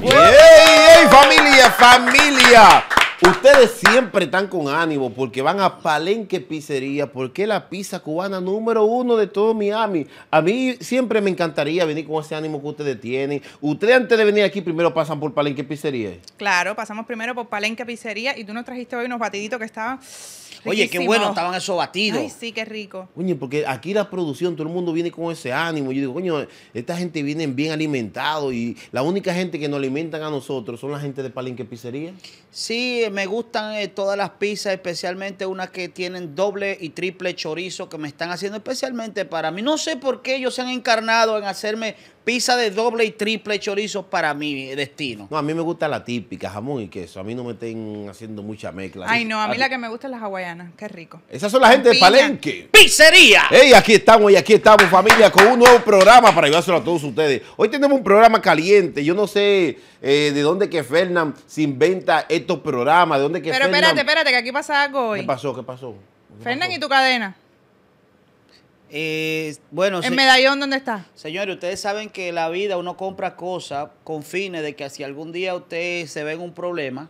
¡Ey, ey, familia, familia! Ustedes siempre están con ánimo porque van a Palenque Pizzería, porque es la pizza cubana número uno de todo Miami. A mí siempre me encantaría venir con ese ánimo que ustedes tienen. Ustedes antes de venir aquí primero pasan por Palenque Pizzería. Claro, pasamos primero por Palenque Pizzería y tú nos trajiste hoy unos batiditos que estaban... Oye, qué bueno estaban esos batidos. Ay, sí, qué rico. Coño, porque aquí la producción, todo el mundo viene con ese ánimo. Yo digo, coño, esta gente viene bien alimentado y la única gente que nos alimentan a nosotros son la gente de Palenque Pizzería. Sí, me gustan eh, todas las pizzas, especialmente unas que tienen doble y triple chorizo que me están haciendo especialmente para mí. No sé por qué ellos se han encarnado en hacerme pizza de doble y triple chorizo para mi destino. No, a mí me gusta la típica, jamón y queso. A mí no me estén haciendo mucha mezcla. Ay, no, a mí la que me gusta es la hawaiana. Qué rico. Esas son la gente de Palenque. ¡Pizzería! Ey, aquí estamos y aquí estamos, familia, con un nuevo programa para ayudárselo a todos ustedes. Hoy tenemos un programa caliente. Yo no sé eh, de dónde que Fernán se inventa estos programas, de dónde que Pero espérate, espérate, que aquí pasa algo hoy. ¿Qué pasó? ¿Qué pasó? Fernan y tu cadena. Eh, bueno, ¿El Medallón dónde está? Señores, ustedes saben que la vida uno compra cosas con fines de que si algún día usted se ve en un problema,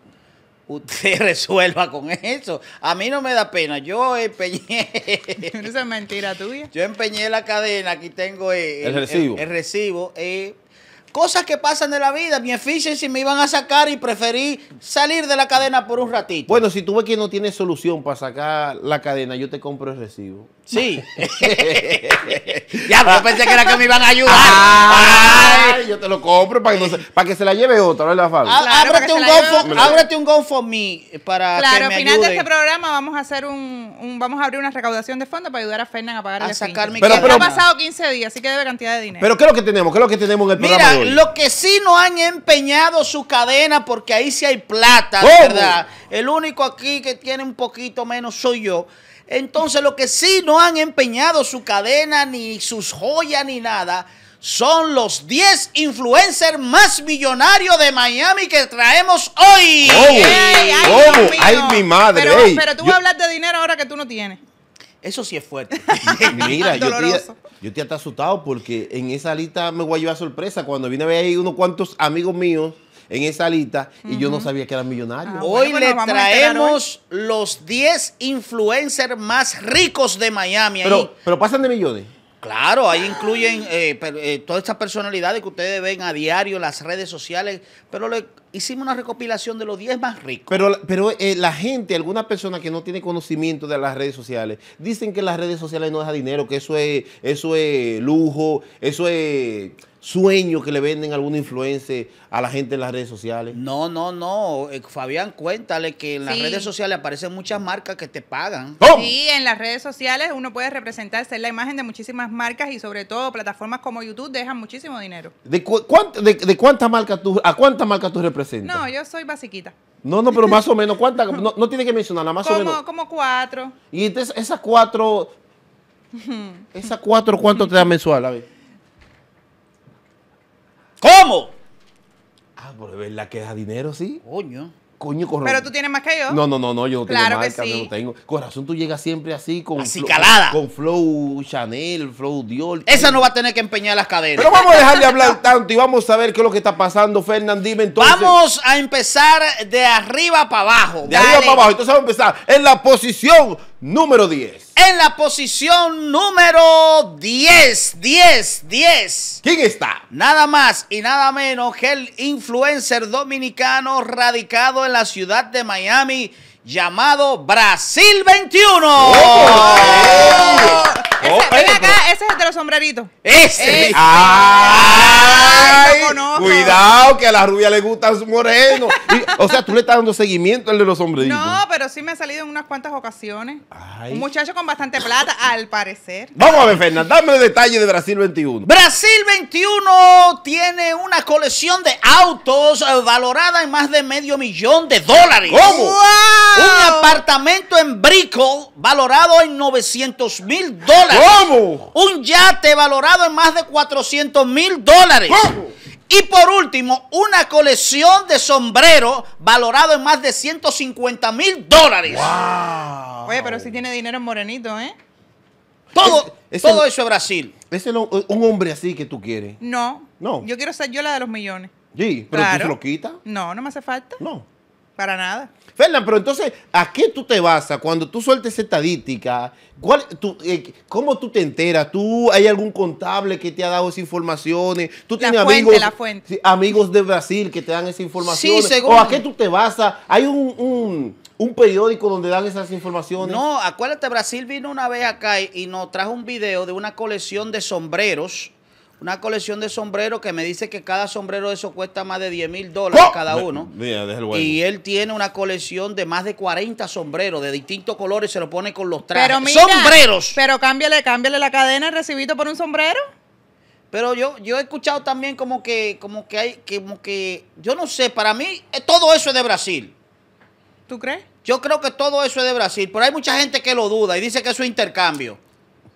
usted resuelva con eso. A mí no me da pena. Yo empeñé. Esa es mentira tuya. Yo empeñé la cadena. Aquí tengo eh, el, recibo. El, recibo. Eh, Cosas que pasan de la vida, mi efficiency me iban a sacar y preferí salir de la cadena por un ratito. Bueno, si tú ves que no tienes solución para sacar la cadena, yo te compro el recibo. Sí. ya, pensé que era que me iban a ayudar. Ay, yo te lo compro para que, se, para que se la lleve otra, ¿verdad, Fabio? ábrete, un go for, ábrete un go for me para claro, que me Claro, al final de este programa vamos a hacer un, un, vamos a abrir una recaudación de fondos para ayudar a Fernan a pagar a el sacar mi Pero, pero ha pasado 15 días, así que debe cantidad de dinero. Pero ¿qué es lo que tenemos? ¿Qué es lo que tenemos en el programa de hoy? Lo que sí no han empeñado su cadena, porque ahí sí hay plata, oh. ¿verdad? El único aquí que tiene un poquito menos soy yo. Entonces, lo que sí no han empeñado su cadena, ni sus joyas, ni nada, son los 10 influencers más millonarios de Miami que traemos hoy. Oh. ay, oh. mi madre! Pero, pero tú hablar de dinero ahora que tú no tienes. Eso sí es fuerte. Mira, yo te yo estoy asustado porque en esa lista me voy a llevar sorpresa. Cuando vine a ver ahí unos cuantos amigos míos en esa lista y yo no sabía que eran millonarios. Ah, hoy le traemos los 10 influencers más ricos de Miami. Pero, pero pasan de millones. Claro, ahí incluyen eh, eh, todas estas personalidades que ustedes ven a diario en las redes sociales, pero le, hicimos una recopilación de los 10 más ricos. Pero, pero eh, la gente, alguna persona que no tiene conocimiento de las redes sociales, dicen que las redes sociales no dejan dinero, que eso es, eso es lujo, eso es sueño que le venden alguna influencia a la gente en las redes sociales. No, no, no. Eh, Fabián, cuéntale que en las redes sociales aparecen muchas marcas que te pagan. Sí, en las redes sociales uno puede representarse en la imagen de muchísimas marcas y sobre todo plataformas como YouTube dejan muchísimo dinero. ¿De, cuántas marcas tú, a cuántas marcas tú representas? No, yo soy basiquita. No, no, pero más o menos, ¿cuántas? No, tiene que mencionarla, más o menos. Como cuatro. Y entonces, esas cuatro, esas cuatro, ¿cuánto te da mensual? A ver. ¿Cómo? Ah, pero es verdad que da dinero, sí. Coño. Pero tú tienes más que yo. No, no, no, no yo no claro tengo que no tengo. Corazón, tú llegas siempre así con. Así calada. Con Flow Chanel, Flow Dior. Esa no va a tener que empeñar las cadenas. Pero vamos a dejar de hablar tanto y vamos a ver qué es lo que está pasando, Fernand. Vamos a empezar de arriba para abajo. De arriba para abajo. Entonces vamos a empezar en la posición número 10. En la posición número 10, 10, 10. ¿Quién está? Nada más y nada menos que el influencer dominicano radicado en la ciudad de Miami llamado Brasil 21. Oh, eh, ese, es el de los sombreritos. Ese. Ay, cuidado, que a la rubia le gustan sus morenos. o sea, tú le estás dando seguimiento al de los sombreritos. No, pero sí me ha salido en unas cuantas ocasiones. Un muchacho con bastante plata, al parecer. Vamos a ver, Fernanda, dame detalles detalle de Brasil 21. Brasil 21 tiene una colección de autos eh, valorada en más de medio millón de dólares. ¿Cómo? Un apartamento en Brico valorado en 900 mil dólares. Un yate valorado en más de 400 mil dólares. Y por último, una colección de sombreros valorado en más de 150 mil dólares. Oye, pero si tiene dinero en morenito, ¿eh? Todo, todo eso es Brasil. Es un hombre así que tú quieres. No. No. Yo quiero ser yo la de los millones. Sí, pero tú se lo quitas. No, no me hace falta. No. Para nada. Fernán, pero entonces, ¿a qué tú te basas cuando tú sueltes estadísticas? Eh, ¿Cómo tú te enteras? ¿Tú hay algún contable que te ha dado esas informaciones? ¿Tú tienes la fuente, amigos, la amigos de Brasil que te dan esas informaciones? ¿O a qué tú te basas? ¿Hay un, un, un, periódico donde dan esas informaciones? No, acuérdate, Brasil vino una vez acá y nos trajo un video de una colección de sombreros una colección de sombreros que me dice que cada sombrero de eso cuesta más de 10 mil dólares ¡Oh! cada uno. y él tiene una colección de más de 40 sombreros de distintos colores, se lo pone con los trajes. ¡Sombreros! Pero cámbiale, cámbiale la cadena, recibido por un sombrero. Pero yo, yo he escuchado también como que, como que hay, como que, yo no sé, para mí eh, todo eso es de Brasil. ¿Tú crees? Yo creo que todo eso es de Brasil, pero hay mucha gente que lo duda y dice que eso es intercambio.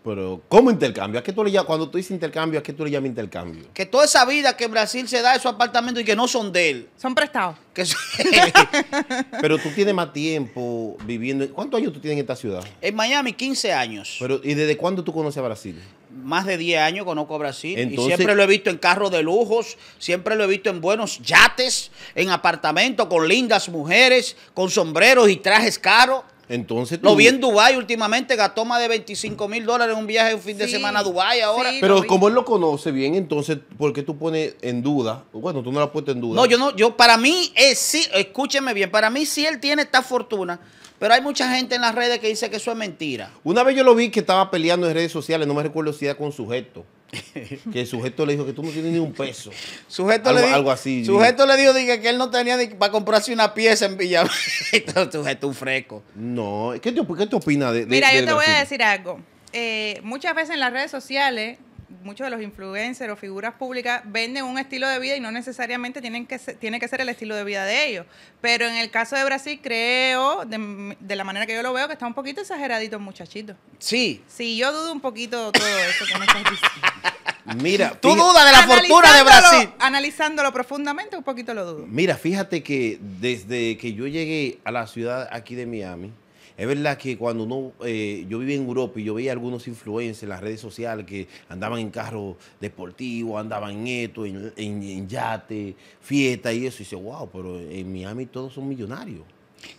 Pero, ¿cómo intercambio? ¿A qué tú le llamas? Cuando tú dices intercambio, ¿a qué tú le llamas intercambio? Que toda esa vida que Brasil se da esos apartamento y que no son de él. Son prestados. Pero tú tienes más tiempo viviendo. ¿Cuántos años tú tienes en esta ciudad? En Miami, 15 años. Pero, ¿y desde cuándo tú conoces a Brasil? Más de 10 años conozco a Brasil. y siempre lo he visto en carros de lujos, siempre lo he visto en buenos yates, en apartamentos, con lindas mujeres, con sombreros y trajes caros. Entonces, lo vi en Dubái últimamente, gastó más de 25 mil dólares en un viaje un fin de semana a Dubái ahora. pero como él lo conoce bien, entonces, ¿por qué tú pones en duda? Bueno, tú no la has puesto en duda. No, yo no, yo para mí, es, sí, escúcheme bien, para mí sí él tiene esta fortuna, pero hay mucha gente en las redes que dice que eso es mentira. Una vez yo lo vi que estaba peleando en redes sociales, no me recuerdo si era con sujeto que el sujeto le dijo que tú no tienes ni un peso. Sujeto algo, le dijo, así. Sujeto le dijo que él no tenía para comprarse una pieza en Villa. sujeto un fresco. No, ¿qué te, qué opinas de, Mira, yo te voy a decir algo. Eh, muchas veces en las redes sociales muchos de los influencers o figuras públicas venden un estilo de vida y no necesariamente tienen que tiene que ser el estilo de vida de ellos. Pero en el caso de Brasil, creo, de, la manera que yo lo veo, que está un poquito exageradito el muchachito. Sí. Sí, yo dudo un poquito todo eso que me estás diciendo. Mira, tú dudas de la fortuna de Brasil. Analizándolo profundamente, un poquito lo dudo. Mira, fíjate que desde que yo llegué a la ciudad aquí de Miami, es verdad que cuando uno, eh, yo vivía en Europa y yo veía algunos influencers en las redes sociales que andaban en carros deportivos, andaban en esto, en, en, fiestas yate, fiesta y eso, y dice, wow, pero en Miami todos son millonarios.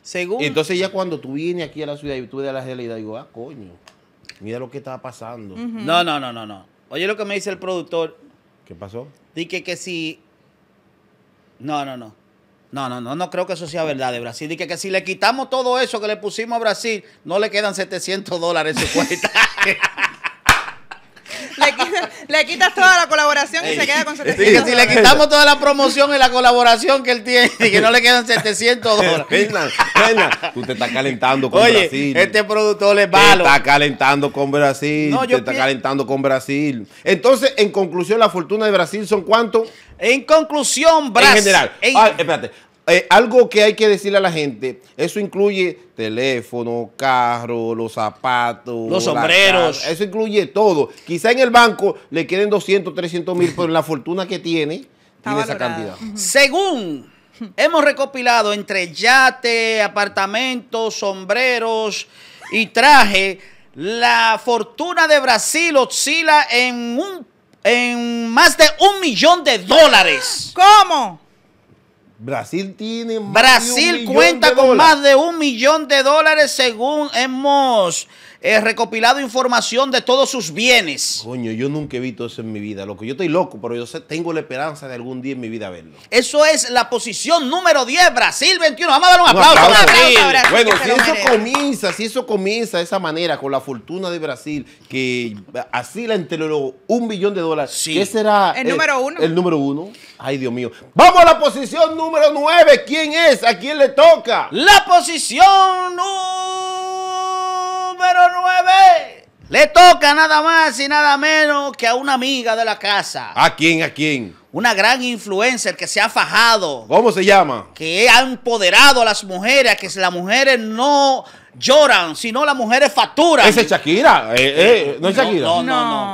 Según... Entonces ya cuando tú vienes aquí a la ciudad y tú ves la realidad, digo, ah, coño, mira lo que estaba pasando. No, no, no, no, no. Oye lo que me dice el productor. ¿Qué pasó? Dije que, que si... No, no, no. No, no, no, no creo que eso sea verdad de Brasil. Y que, si le quitamos todo eso que le pusimos a Brasil, no le quedan 700 dólares en su cuenta. Le quitas toda la colaboración y se queda con 700 sí, Si le quitamos toda la promoción y la colaboración que él tiene y que no le quedan 700 dólares. Venga, venga. Tú te estás calentando con Brasil. este productor es malo. Te está calentando con Brasil. te está calentando con Brasil. Entonces, en conclusión, la fortuna de Brasil son cuánto? En conclusión, Brasil. En general. Ay, ah, espérate. Eh, algo que hay que decirle a la gente, eso incluye teléfono, carro, los zapatos. Los sombreros. eso incluye todo. Quizá en el banco le queden 200, 300 mil, pero la fortuna que tiene, tiene esa cantidad. Según hemos recopilado entre yate, apartamentos, sombreros y traje, la fortuna de Brasil oscila en, un, en más de un millón de dólares. ¿Cómo? Brasil tiene Brasil cuenta con más de un millón de dólares según hemos He recopilado información de todos sus bienes. Coño, yo nunca he visto eso en mi vida, loco. Yo estoy loco, pero yo tengo la esperanza de algún día en mi vida verlo. Eso es la posición número 10, Brasil 21. Vamos a dar un aplauso. Bueno, si eso comienza, si eso comienza de esa manera, con la fortuna de Brasil, que así la enteró un billón de dólares, ¿qué será? El, número uno. El número uno. Ay, Dios mío. Vamos a la posición número 9. ¿Quién es? ¿A quién le toca? La posición número número 9. Le toca nada más y nada menos que a una amiga de la casa. ¿A quién? ¿A quién? Una gran influencer que se ha fajado. ¿Cómo se llama? Que ha empoderado a las mujeres, a que las mujeres no lloran, sino las mujeres facturan. Ese es Shakira. Eh, eh, no es Shakira. no. no.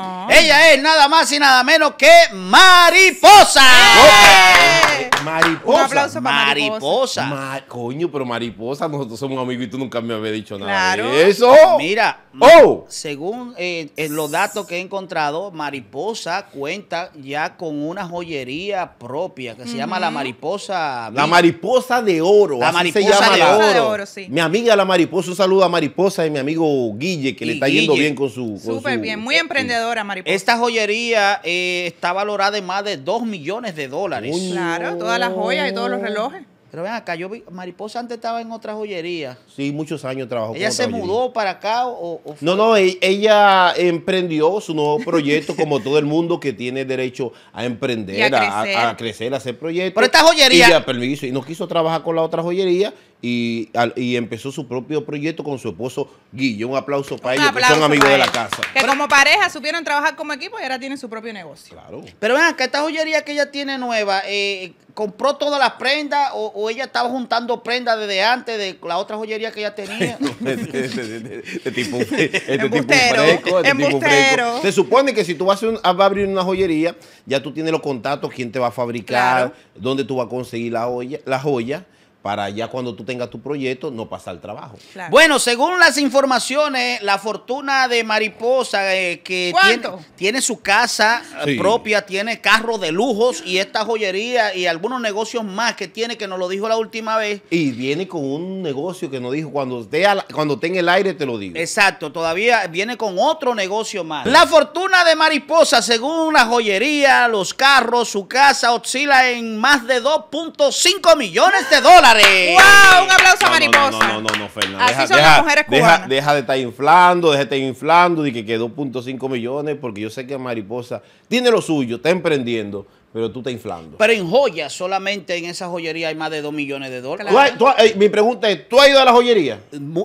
no. Ella es nada más y nada menos que Mariposa. Mariposa. Mariposa. coño, pero Mariposa, nosotros somos amigos y tú nunca me habías dicho nada de eso. Mira, oh. según eh, los datos que he encontrado, Mariposa cuenta ya con una joyería propia que se llama la Mariposa. La Mariposa de Oro. La Mariposa se llama de, la oro. de Oro. Sí. Mi amiga la Mariposa, un saludo a Mariposa y mi amigo Guille, que le está yendo bien con su... Súper bien, muy eh, emprendedora, Mariposa. Esta joyería eh, está valorada en más de 2 millones de dólares. claro, todas las joyas y todos los relojes. Pero ven acá, yo Mariposa antes estaba en otra joyería. Sí, muchos años trabajó. ¿Ella se mudó para acá o, No, no, e, ella emprendió su nuevo proyecto como todo el mundo que tiene derecho a emprender, a crecer. A, hacer proyectos. Pero esta joyería... permiso, y no quiso trabajar con la otra joyería y, y, empezó su propio proyecto con su esposo Guillo. Un aplauso para ellos, que son amigos de la casa. Que como pareja supieron trabajar como equipo y ahora tienen su propio negocio. Claro. Pero vean, que esta joyería que ella tiene nueva, eh, ¿compró todas las prendas o, ella estaba juntando prendas desde antes de la otra joyería que ella tenía? este, tipo, este tipo fresco, este fresco. Se supone que si tú vas a, abrir una joyería, ya tú tienes los contactos, quién te va a fabricar, dónde tú vas a conseguir la joyas La joya para ya cuando tú tengas tu proyecto no pasar trabajo. Bueno, según las informaciones, la fortuna de Mariposa eh, que tiene, su casa eh, propia, tiene carros de lujos y esta joyería y algunos negocios más que tiene que nos lo dijo la última vez. Y viene con un negocio que nos dijo cuando tenga cuando tenga el aire te lo digo. Exacto, todavía viene con otro negocio más. La fortuna de Mariposa, según la joyería, los carros, su casa oscila en más de 2.5 millones de dólares. ¡Wow! Un aplauso a Mariposa. No, no, no, no, deja, de estar inflando, deja de estar inflando y que quedó 2.5 millones porque yo sé que Mariposa tiene lo suyo, está emprendiendo, pero tú te inflando. Pero en joyas, solamente en esa joyería hay más de 2 millones de dólares. Eh, mi pregunta es, ¿tú has ido a la joyería?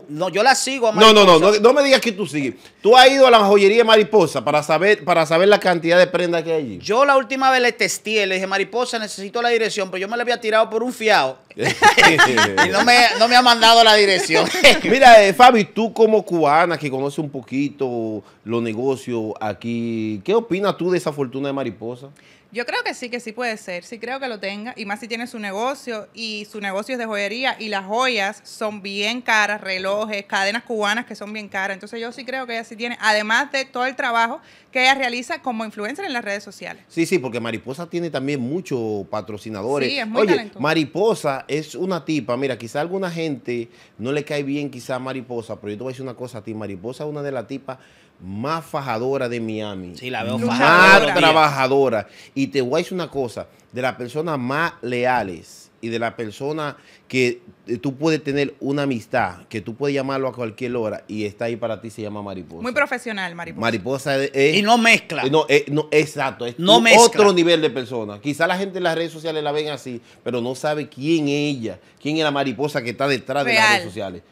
No, yo la sigo a No, no, no, no, me digas que tú sigues. ¿Tú has ido a la joyería Mariposa para saber, para saber la cantidad de prendas que hay allí? Yo la última vez le testé, le dije, Mariposa, necesito la dirección, pero yo me la había tirado por un fiado. y no me, no me, ha mandado la dirección. Mira, eh, Fabi, tú como cubana que conoce un poquito los negocios aquí, ¿qué opinas tú de esa fortuna de Mariposa? Yo creo que sí, que sí puede ser, sí creo que lo tenga, y más si tiene su negocio, y su negocio es de joyería, y las joyas son bien caras, relojes, cadenas cubanas que son bien caras, entonces yo sí creo que ella sí tiene, además de todo el trabajo que ella realiza como influencer en las redes sociales. Sí, sí, porque Mariposa tiene también muchos patrocinadores. Sí, es muy Oye, Mariposa es una tipa, mira, quizá a alguna gente no le cae bien quizá Mariposa, pero yo te voy a decir una cosa a ti, Mariposa es una de las tipas más fajadora de Miami. Sí, la veo Más trabajadora. Y te voy a decir una cosa, de las personas más leales y de la persona que tú puedes tener una amistad, que tú puedes llamarlo a cualquier hora y está ahí para ti, se llama Mariposa. Muy profesional, Mariposa. Mariposa es... y no mezcla. Eh, eh, no, exacto. Es otro nivel de persona. Quizá la gente en las redes sociales la ven así, pero no sabe quién es ella, quién es la Mariposa que está detrás de las redes sociales.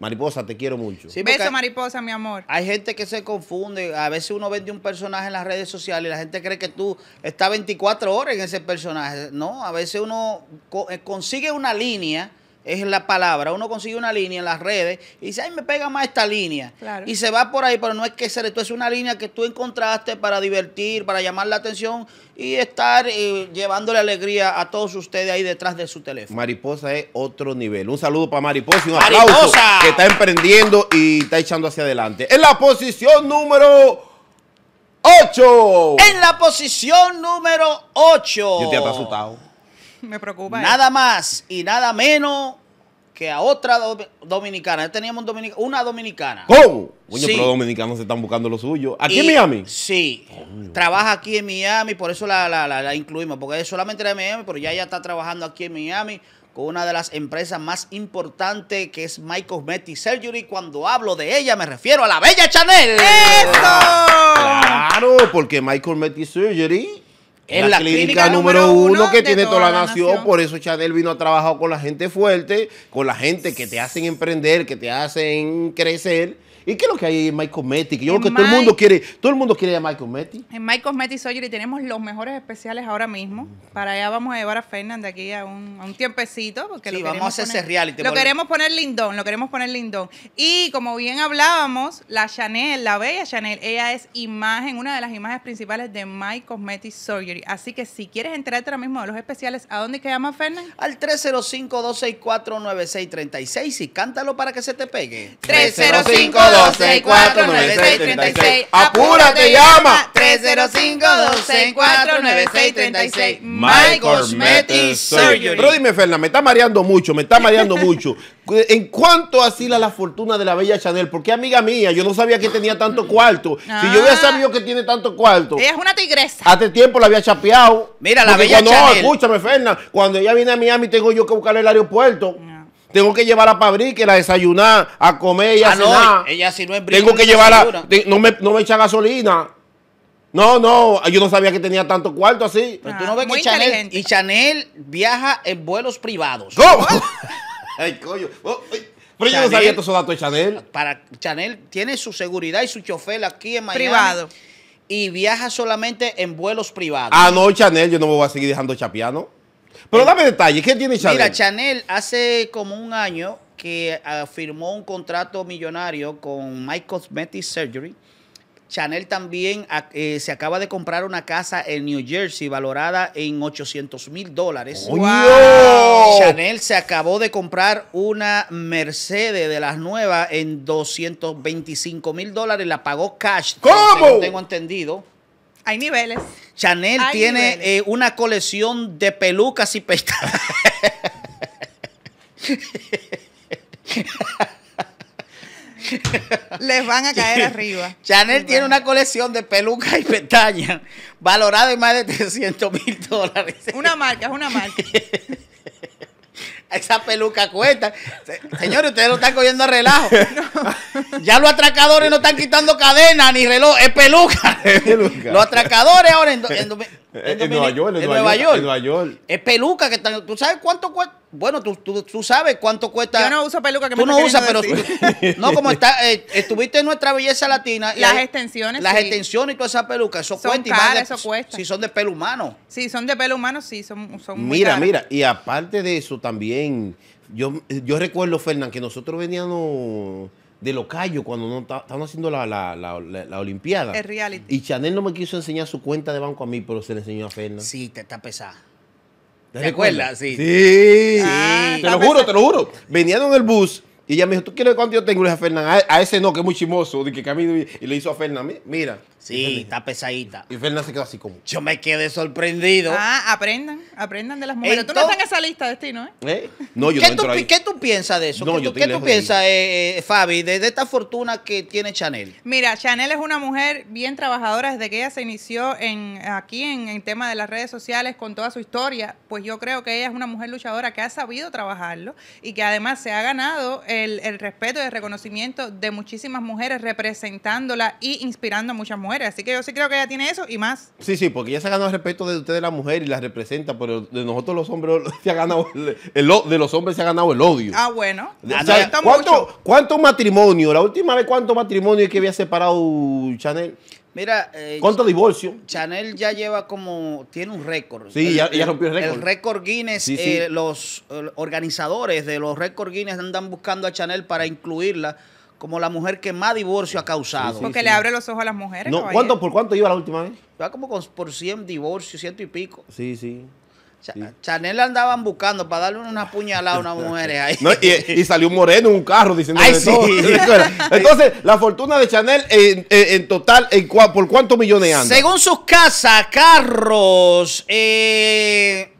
Mariposa, te quiero mucho. Beso, mariposa, mi amor. Hay gente que se confunde. A veces uno vende un personaje en las redes sociales y la gente cree que tú estás 24 horas en ese personaje. No, a veces uno eh, consigue una línea es la palabra. Uno consigue una línea en las redes y dice, ay, me pega más esta línea. Y se va por ahí, pero no es que ser esto, es una línea que tú encontraste para divertir, para llamar la atención y estar eh, llevándole alegría a todos ustedes ahí detrás de su teléfono. Mariposa es otro nivel. Un saludo para Mariposa y un aplauso que está emprendiendo y está echando hacia adelante. En la posición número 8. En la posición número 8. Yo te asustado. Me preocupa. Nada más y nada menos que a otra dominicana. Ya teníamos una dominicana. ¿Cómo? pero los dominicanos se están buscando lo suyo. ¿Aquí en Miami? Sí. Trabaja aquí en Miami, por eso la, incluimos. Porque es solamente de Miami, pero ya ella está trabajando aquí en Miami con una de las empresas más importantes que es Michael Metis Surgery. Cuando hablo de ella me refiero a la bella Chanel. ¡Eso! Claro, porque Michael Metis Surgery es la, clínica, número uno que tiene toda, la nación. Por eso Chanel vino a trabajar con la gente fuerte, con la gente que te hacen emprender, que te hacen crecer ¿Y qué es lo que hay en My Cosmetics? Yo creo que todo el mundo quiere, todo el mundo quiere a My Cosmetics. En My Cosmetics Surgery tenemos los mejores especiales ahora mismo. Para allá vamos a llevar a Fernand de aquí a un, tiempecito. Porque sí, vamos a hacer reality. Lo queremos poner lindón, lo queremos poner lindón. Y como bien hablábamos, la Chanel, la bella Chanel, ella es imagen, una de las imágenes principales de My Cosmetics Surgery. Así que si quieres enterarte ahora mismo a los especiales, ¿a dónde que llama Fernand? Al 305-264-9636 y cántalo para que se te pegue. 305 264-9636. ¡Apúrate, llama! 305-264-9636. My Cosmetic Surgery. Pero dime, Fernanda, me está mareando mucho, me está mareando mucho. ¿En cuánto asila la fortuna de la bella Chanel? Porque amiga mía, yo no sabía que tenía tanto cuarto. Si yo hubiera ah. sabido que tiene tanto cuarto. es una tigresa. Hace tiempo la había chapeado. Mira, la bella Chanel. No, escúchame, Fernanda. Cuando ella viene a Miami, tengo yo que buscarle el aeropuerto. Tengo que llevar a que la desayunar, a comer y a ah, cenar. ella si no es Tengo que llevarla. No me, echa gasolina. No, no, yo no sabía que tenía tanto cuarto así. Pero tú no ah, ves que Chanel, y Chanel viaja en vuelos privados. ¿Cómo? Ay, coño. Oh, Pero yo no sabía todos datos de Chanel. Para Chanel tiene su seguridad y su chofer aquí en Miami. Privado. Y viaja solamente en vuelos privados. Ah, no, Chanel, yo no me voy a seguir dejando chapiano. Pero eh, dame detalles, ¿qué tiene Chanel? Mira, Chanel hace como un año que ah, firmó un contrato millonario con My Cosmetic Surgery. Chanel también ah, eh, se acaba de comprar una casa en New Jersey valorada en 800 mil dólares. ¡Wow! Chanel se acabó de comprar una Mercedes de las nuevas en 225 mil dólares. La pagó cash. ¿Cómo? tengo entendido. Hay niveles. Chanel tiene eh, una colección de pelucas y pestañas. Les van a caer arriba. Chanel tiene una colección de pelucas y pestañas valorada en más de 300 mil dólares. Una marca, es una marca. Esa peluca cuesta. Señores, ustedes lo están cogiendo a relajo. Ya los atracadores no están quitando cadena ni reloj, es peluca. Los atracadores ahora en, en, Nueva York, es peluca que están. ¿Tú sabes cuánto cuesta? Bueno, tú, sabes cuánto cuesta. Yo no uso peluca que tú no usas, pero no como está eh, estuviste en nuestra belleza latina. Las extensiones. Las extensiones y toda esa peluca, eso cuesta. y más eso cuesta. Si son de pelo humano. Si son de pelo humano, sí, son, son Mira, mira, y aparte de eso también, yo, yo recuerdo, Fernán, que nosotros veníamos de callos cuando no estaban haciendo la, la, la, la Olimpiada. Y Chanel no me quiso enseñar su cuenta de banco a mí, pero se le enseñó a Fernán. Sí, te está pesada. ¿Te, acuerdas? Sí. Sí. Ah, ah, te lo juro, te lo juro. Venían en el bus y ella me dijo, ¿tú quieres cuánto yo tengo? Le dije a Fernán, a, ese no, que es muy chimoso, que y, le hizo a Fernán, mira, Sí, está pesadita. Y Fernanda se quedó así como. Yo me quedé sorprendido. Ah, aprendan, aprendan de las mujeres. tú no estás en esa lista, Destino, ¿eh? ¿Eh? No, yo no ¿Qué tú piensas de eso? ¿Qué, tú, ¿qué piensas, eh, eh, eh, Fabi, de, esta fortuna que tiene Chanel? Mira, Chanel es una mujer bien trabajadora desde que ella se inició en, aquí en el tema de las redes sociales con toda su historia. Pues yo creo que ella es una mujer luchadora que ha sabido trabajarlo y que además se ha ganado el, el respeto y el reconocimiento de muchísimas mujeres representándola y inspirando a muchas mujeres. Así que yo sí creo que ella tiene eso y más. Sí, sí, porque ella se ha ganado el respeto de ustedes, la mujer, y la representa, pero de nosotros los hombres se ha ganado el, de los hombres se ha ganado el odio. Ah, bueno. ¿cuánto, matrimonio? La última vez, ¿cuánto matrimonio que había separado Chanel? Mira, eh, ¿cuánto divorcio? Chanel ya lleva como, tiene un récord. Sí, ya, rompió el récord. El récord Guinness, eh, los eh, organizadores de los récord Guinness andan buscando a Chanel para incluirla como la mujer que más divorcio ha causado. Porque le abre los ojos a las mujeres. No, ¿cuánto, ¿Por cuánto iba la última vez? Iba como por 100 divorcios, ciento y pico. Sí, sí. Chanel andaban buscando para darle una puñalada a una mujer ahí. y, salió un moreno en un carro diciendo Ay, sí. Entonces, la fortuna de Chanel en, en, total, ¿por cuántos millones Según sus casas, carros, eh,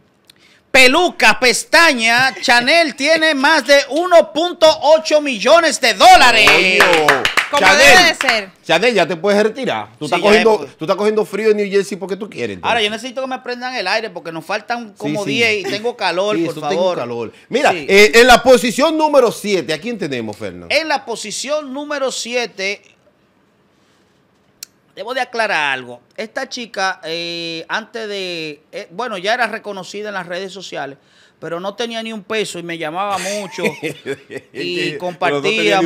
peluca, pestaña, Chanel tiene más de 1.8 millones de dólares. Como debe ser. Chanel, ya te puedes retirar. Tú, estás cogiendo, frío en New Jersey porque tú quieres. Ahora, yo necesito que me prendan el aire porque nos faltan como 10 y tengo calor, por favor. calor. Mira, eh, en la posición número 7, ¿a quién tenemos, Fernando? En la posición número 7 debo de aclarar algo. Esta chica, eh, antes de, eh, bueno, ya era reconocida en las redes sociales, pero no tenía ni un peso y me llamaba mucho y compartíamos. No tenía,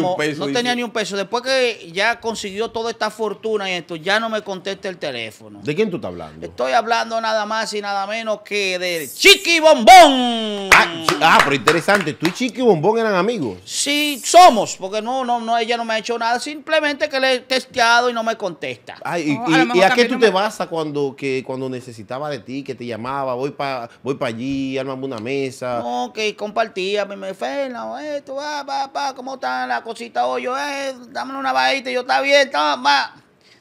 ni un peso. Después que ya consiguió toda esta fortuna y esto, ya no me contesta el teléfono. ¿De quién tú estás hablando? Estoy hablando nada más y nada menos que de Chiqui Bombón. Ah, ah, pero interesante, tú y Chiqui Bombón eran amigos. Sí, somos, porque no, no, no, ella no me ha hecho nada, simplemente que le he testeado y no me contesta. Ay, y, a qué tú te vas cuando, cuando necesitaba de ti, que te llamaba, voy para voy pa allí, armame una mesa? No, que eh, compartía, me, me Fernando, esto, va, va, va, ¿cómo está la cosita hoy? Yo, eh, dame una bajita, yo, está bien, está, va.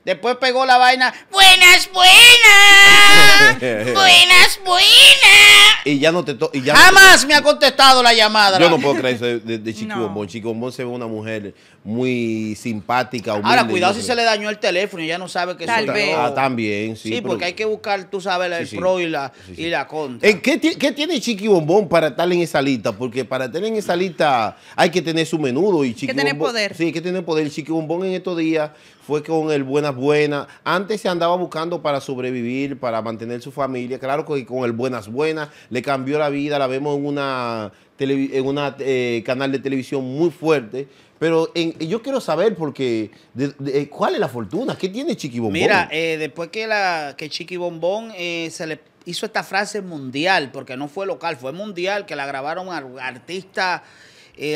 Después pegó la vaina, buenas, buenas, buenas, buenas. Y ya no te y ya Jamás me ha contestado la llamada. Yo no puedo creer eso de, Chico de Chico se ve una mujer muy simpática. Ahora, cuidado si se le dañó el teléfono y ya no sabe que Tal vez. Ah, también, sí. Sí, porque hay que buscar, tú sabes, el pro y la, y la contra. Eh, qué, tiene Chiqui Bombón para estar en esa lista? Porque para estar en esa lista hay que tener su menudo. y Chiqui que tener poder. Sí, hay que tener poder. Chiqui Bombón en estos días fue con el Buenas Buenas. Antes se andaba buscando para sobrevivir, para mantener su familia. Claro que con el Buenas Buenas le cambió la vida. La vemos en una en un eh, canal de televisión muy fuerte pero yo quiero saber, porque, eh, ¿cuál es la fortuna? ¿Qué tiene Chiqui Bombón? Mira, eh, después que, la, que Chiqui Bombón eh, se le hizo esta frase mundial, porque no fue local, fue mundial, que la grabaron artistas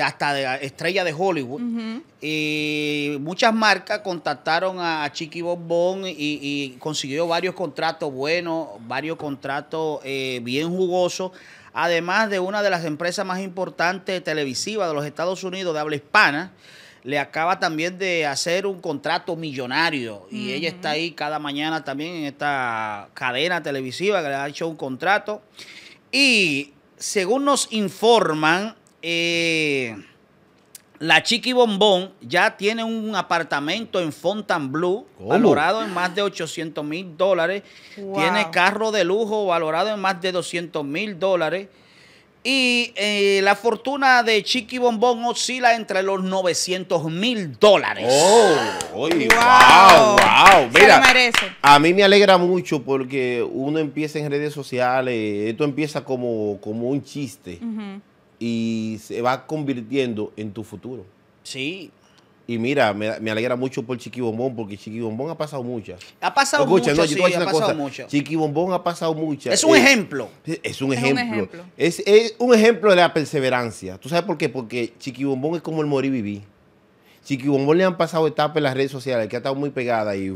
hasta de, estrella de Hollywood. muchas marcas contactaron a Chiqui Bombón y, y consiguió varios contratos buenos, varios contratos bien jugosos además de una de las empresas más importantes televisivas de los Estados Unidos de habla hispana, le acaba también de hacer un contrato millonario. Y ella está ahí cada mañana también en esta cadena televisiva que le ha hecho un contrato. Y según nos informan, eh, la Chiqui Bombón ya tiene un apartamento en Fontainebleau, valorado en más de 800 mil dólares. Tiene carro de lujo, valorado en más de 200 mil dólares. Y eh, la fortuna de Chiqui Bombón oscila entre los 900 mil dólares. ¡Oh! wow. wow, Mira, a mí me alegra mucho porque uno empieza en redes sociales, esto empieza como, un chiste y se va convirtiendo en tu futuro. Sí. Y mira, me, alegra mucho por Chiqui Bombón, porque Chiqui Bombón ha pasado muchas. Ha pasado muchas, sí, ha pasado muchas. Chiqui Bombón ha pasado muchas. Eh, es un ejemplo. Es, un, ejemplo. Es, un ejemplo de la perseverancia. ¿Tú sabes por qué? Porque Chiqui Bombón es como el morir vivir. Chiqui Bombón le han pasado etapas en las redes sociales, que ha estado muy pegada y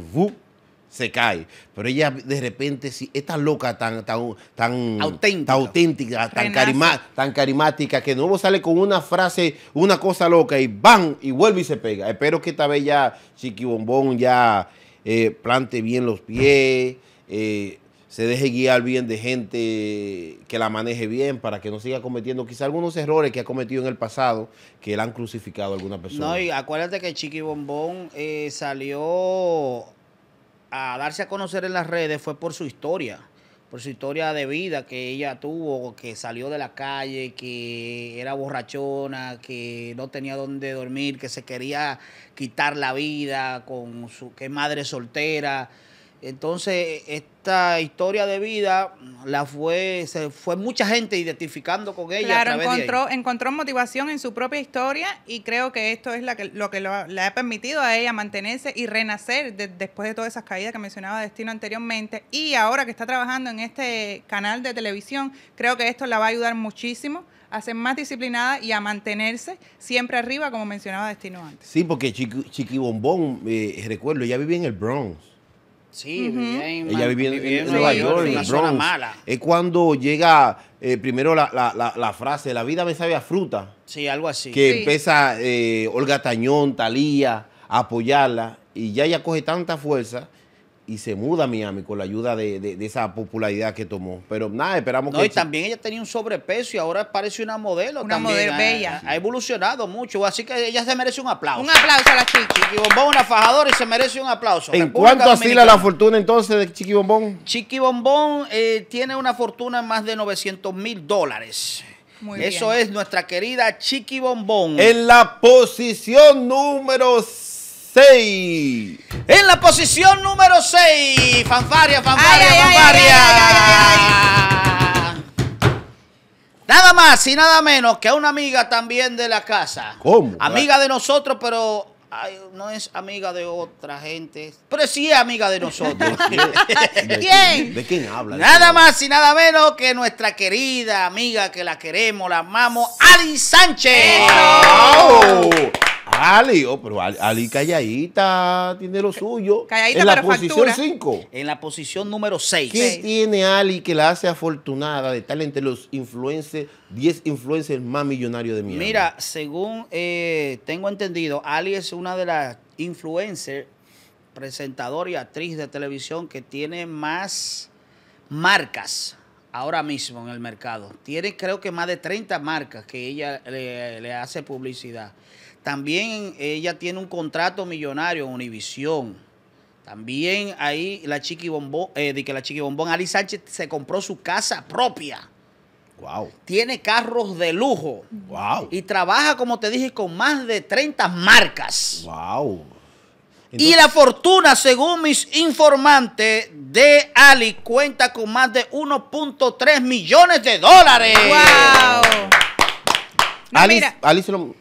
se cae. Pero ella de repente, si esta loca tan, tan, tan auténtica, tan, auténtica, tan, carimática, que no sale con una frase, una cosa loca y ¡bam! y vuelve y se pega. Espero que esta vez ya Chiqui Bombón ya eh, plante bien los pies, eh, se deje guiar bien de gente que la maneje bien para que no siga cometiendo quizá algunos errores que ha cometido en el pasado que le han crucificado a alguna persona. No, y acuérdate que Chiqui Bombón eh, salió a darse a conocer en las redes fue por su historia, por su historia de vida que ella tuvo, que salió de la calle, que era borrachona, que no tenía dónde dormir, que se quería quitar la vida, con su, que madre soltera. Entonces, esta historia de vida la fue, se fue mucha gente identificando con ella. Claro, encontró, encontró motivación en su propia historia y creo que esto es la lo que lo, le ha permitido a ella mantenerse y renacer después de todas esas caídas que mencionaba Destino anteriormente. Y ahora que está trabajando en este canal de televisión, creo que esto la va a ayudar muchísimo a ser más disciplinada y a mantenerse siempre arriba, como mencionaba Destino antes. Sí, porque Chiqui, Bombón, eh, recuerdo, ella vivía en el Bronx. Sí, en, ella vivía, en, Nueva York, en una zona mala. Es cuando llega eh, primero la, frase, la vida me sabe a fruta. Sí, algo así. Que empieza eh, Olga Tañón, Talía, a apoyarla. Y ya ella coge tanta fuerza y se muda a Miami con la ayuda de, esa popularidad que tomó. Pero nada, esperamos que... No, y también ella tenía un sobrepeso y ahora parece una modelo Una modelo ¿eh? bella. Ha, evolucionado mucho, así que ella se merece un aplauso. Un aplauso a la Chiqui. Chiqui Bombón, una fajadora y se merece un aplauso. ¿En cuánto asila la fortuna entonces de Chiqui Bombón? Chiqui Bombón eh, tiene una fortuna de más de 900 mil dólares. Eso es nuestra querida Chiqui Bombón. En la posición número 6. 6. En la posición número 6. Fanfaria, fanfaria, fanfaria. nada más y nada menos que una amiga también de la casa. ¿Cómo? Amiga de nosotros, pero no es amiga de otra gente, pero sí es amiga de nosotros. ¿De quién? ¿De quién habla? Nada más y nada menos que nuestra querida amiga que la queremos, la amamos, Ali Sánchez. Ali, oh, pero Ali, Ali, tiene lo suyo. Calladita en la posición 5. En la posición número 6. ¿Qué tiene Ali que la hace afortunada de estar entre los influencers, 10 influencers más millonarios de mi Mira, según eh, tengo entendido, Ali es una de las influencers, presentadora y actriz de televisión que tiene más marcas ahora mismo en el mercado. Tiene creo que más de 30 marcas que ella le hace publicidad. También ella tiene un contrato millonario en Univisión. También ahí la Chiqui Bombón, eh, de que la Chiqui Bombón, Ali Sánchez se compró su casa propia. Wow. Tiene carros de lujo. Wow. Y trabaja, como te dije, con más de 30 marcas. Wow. y la fortuna, según mis informantes, de Ali cuenta con más de 1.3 millones de dólares. ¡Wow! Ali se lo,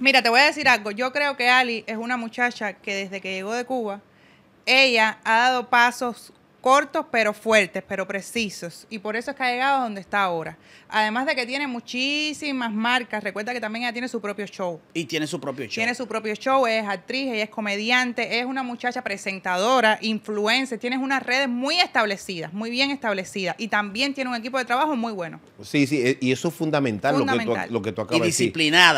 Mira, te voy a decir algo. Yo creo que Ali es una muchacha que desde que llegó de Cuba, ella ha dado pasos cortos pero fuertes, pero precisos. Y por eso es que ha llegado a donde está ahora. Además de que tiene muchísimas marcas, recuerda que también ella tiene su propio show. Y tiene su propio show. Tiene su propio show, es actriz, ella es comediante, es una muchacha presentadora, influencer, Tiene unas redes muy establecidas, muy bien establecidas. Y también tiene un equipo de trabajo muy bueno. Sí, sí, e, y eso es fundamental, Lo, que tú, acabas de decir.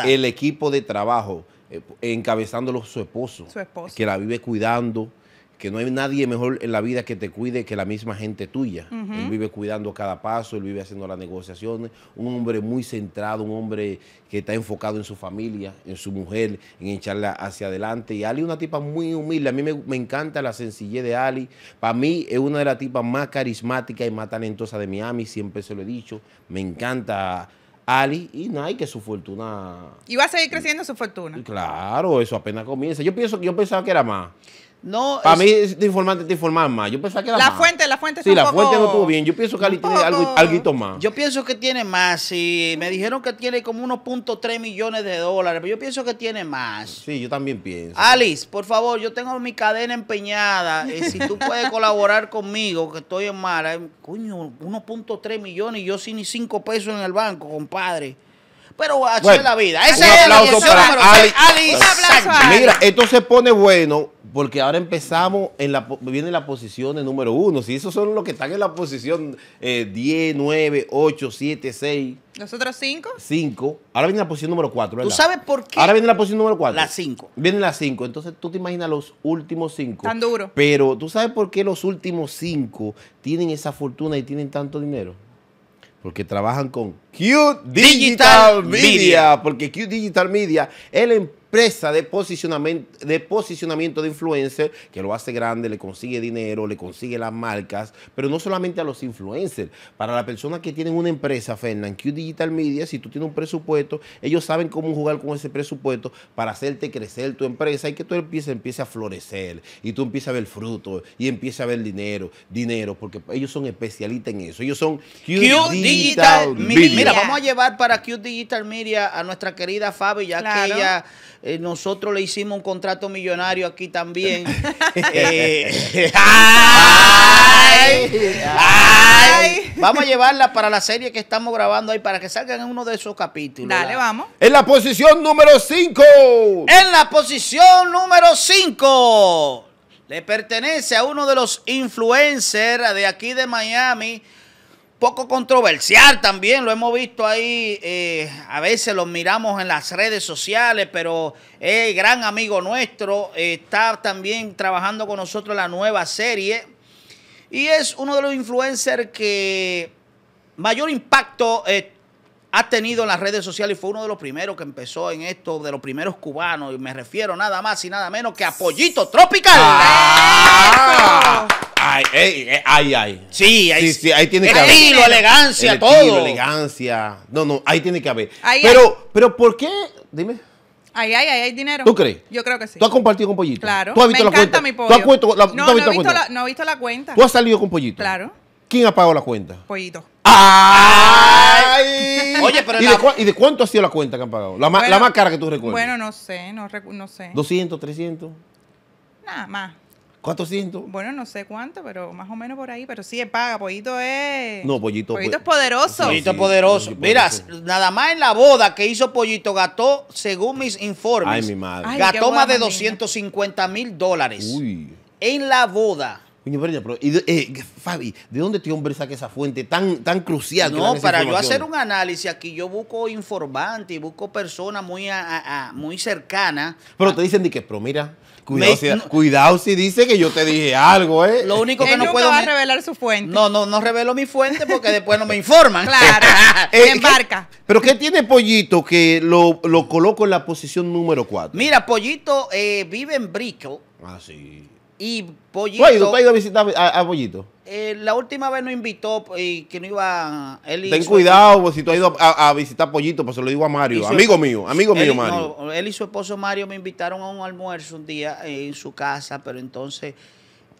El equipo de trabajo, eh, encabezándolo su esposo. Su esposo. Que la vive cuidando que no hay nadie mejor en la vida que te cuide que la misma gente tuya. Él vive cuidando cada paso, él vive haciendo las negociaciones, un hombre muy centrado, un hombre que está enfocado en su familia, en su mujer, en echarla hacia adelante. Y Ali es una tipa muy humilde, a mí me, encanta la sencillez de Ali. Para mí es una de las tipas más carismáticas y más talentosas de Miami, siempre se lo he dicho, me encanta. Ali y Nike, que su fortuna. Y va a seguir creciendo su fortuna. Claro, eso apenas comienza. Yo pienso, yo pensaba que era más. No, Para mí, te informante te más. Yo pensaba que La fuente, la fuente Sí, la fuente no estuvo bien. Yo pienso que Ali tiene algo, más. Yo pienso que tiene más, sí. Me dijeron que tiene como 1.3 millones de dólares, pero yo pienso que tiene más. Sí, yo también pienso. Alice, por favor, yo tengo mi cadena empeñada. Eh, si tú puedes colaborar conmigo, que estoy en mala. Eh, coño, 1.3 millones y yo sin ni 5 pesos en el banco, compadre pero eso es la vida. Ese un aplauso para Alice. Alice. Mira, esto se pone bueno porque ahora empezamos, en la, viene la posición de número uno. Si esos son los que están en la posición eh, 10, 9, 8, 7, 6. ¿Nosotros 5? 5. Ahora viene la posición número 4. ¿verdad? ¿Tú sabes por qué? Ahora viene la posición número 4. La 5. Viene la 5. Entonces tú te imaginas los últimos 5. Tan duro. Pero tú sabes por qué los últimos 5 tienen esa fortuna y tienen tanto dinero. Porque trabajan con Q Digital, Media. Porque Q Digital Media, el empresa empresa de posicionamiento, de posicionamiento de influencer que lo hace grande, le consigue dinero, le consigue las marcas, pero no solamente a los influencers. Para las personas que tienen una empresa, Fernand, Q Digital Media, si tú tienes un presupuesto, ellos saben cómo jugar con ese presupuesto para hacerte crecer tu empresa y que tú empieces, empiece a florecer y tú empieces a ver frutos y empieces a ver dinero, dinero, porque ellos son especialistas en eso. Ellos son Q, Digital, Media. Mira, vamos a llevar para Q Digital Media a nuestra querida Fabi, ya que ella eh, nosotros le hicimos un contrato millonario aquí también. Eh, vamos a llevarla para la serie que estamos grabando ahí para que salgan en uno de esos capítulos. Dale, vamos. En la posición número 5. En la posición número 5. Le pertenece a uno de los influencers de aquí de Miami poco controversial también, lo hemos visto ahí, eh, a veces lo miramos en las redes sociales, pero es gran amigo nuestro, eh, está también trabajando con nosotros en la nueva serie y es uno de los influencers que mayor impacto eh, ha tenido en las redes sociales y fue uno de los primeros que empezó en esto, de los primeros cubanos, y me refiero nada más y nada menos que a Tropical. Ah. Ay, eh, ay, ay, Sí, ahí, sí, ahí tiene que haber. Estilo, elegancia, todo. elegancia. No, no, ahí tiene que haber. pero, pero ¿por qué? Dime. Ahí ay, ahí hay dinero. ¿Tú crees? Yo creo que sí. ¿Tú has compartido con Pollito? Claro. ¿Tú has visto Me la cuenta? mi no, has visto, no, he visto la, no visto la cuenta. ¿Tú has salido con Pollito? Claro. ¿Quién ha pagado la cuenta? Pollito. ¡Ay! Oye, pero ¿Y, de cuánto ha sido la cuenta que han pagado? La, la más cara que tú recuerdas. Bueno, no sé, no, no sé. ¿200, 300? Nada más. ¿Cuántos Bueno, no sé cuánto, pero más o menos por ahí. Pero sí, es paga. Pollito es. No, Pollito. Pollito pues, es poderoso. Pollito poderoso. Mira, nada más en la boda que hizo Pollito gastó, según mis informes, Ay, mi madre. más de 250 mil dólares. Uy. En la boda pero, eh, Fabi, ¿de dónde este hombre saca esa fuente tan, tan crucial? No, para yo hacer un análisis aquí, yo busco informante y busco personas muy, muy cercanas. Pero ah. te dicen de que, pero mira, cuidado, si, dice que yo te dije algo, ¿eh? Lo único que no puedo. revelar su fuente. No, no, no revelo mi fuente porque después no me informan. Claro. Eh, pero ¿qué tiene Pollito que lo, lo coloco en la posición número 4? Mira, Pollito eh, vive en Brico. Ah, sí. Y Pollito. ¿Tú has ido a visitar a, Pollito? Eh, la última vez no invitó y que no iba. Él Ten cuidado, pues, si tú has ido a, visitar Pollito, pues se lo digo a Mario. Amigo mío, amigo mío, Mario. él y su esposo Mario me invitaron a un almuerzo un día en su casa, pero entonces.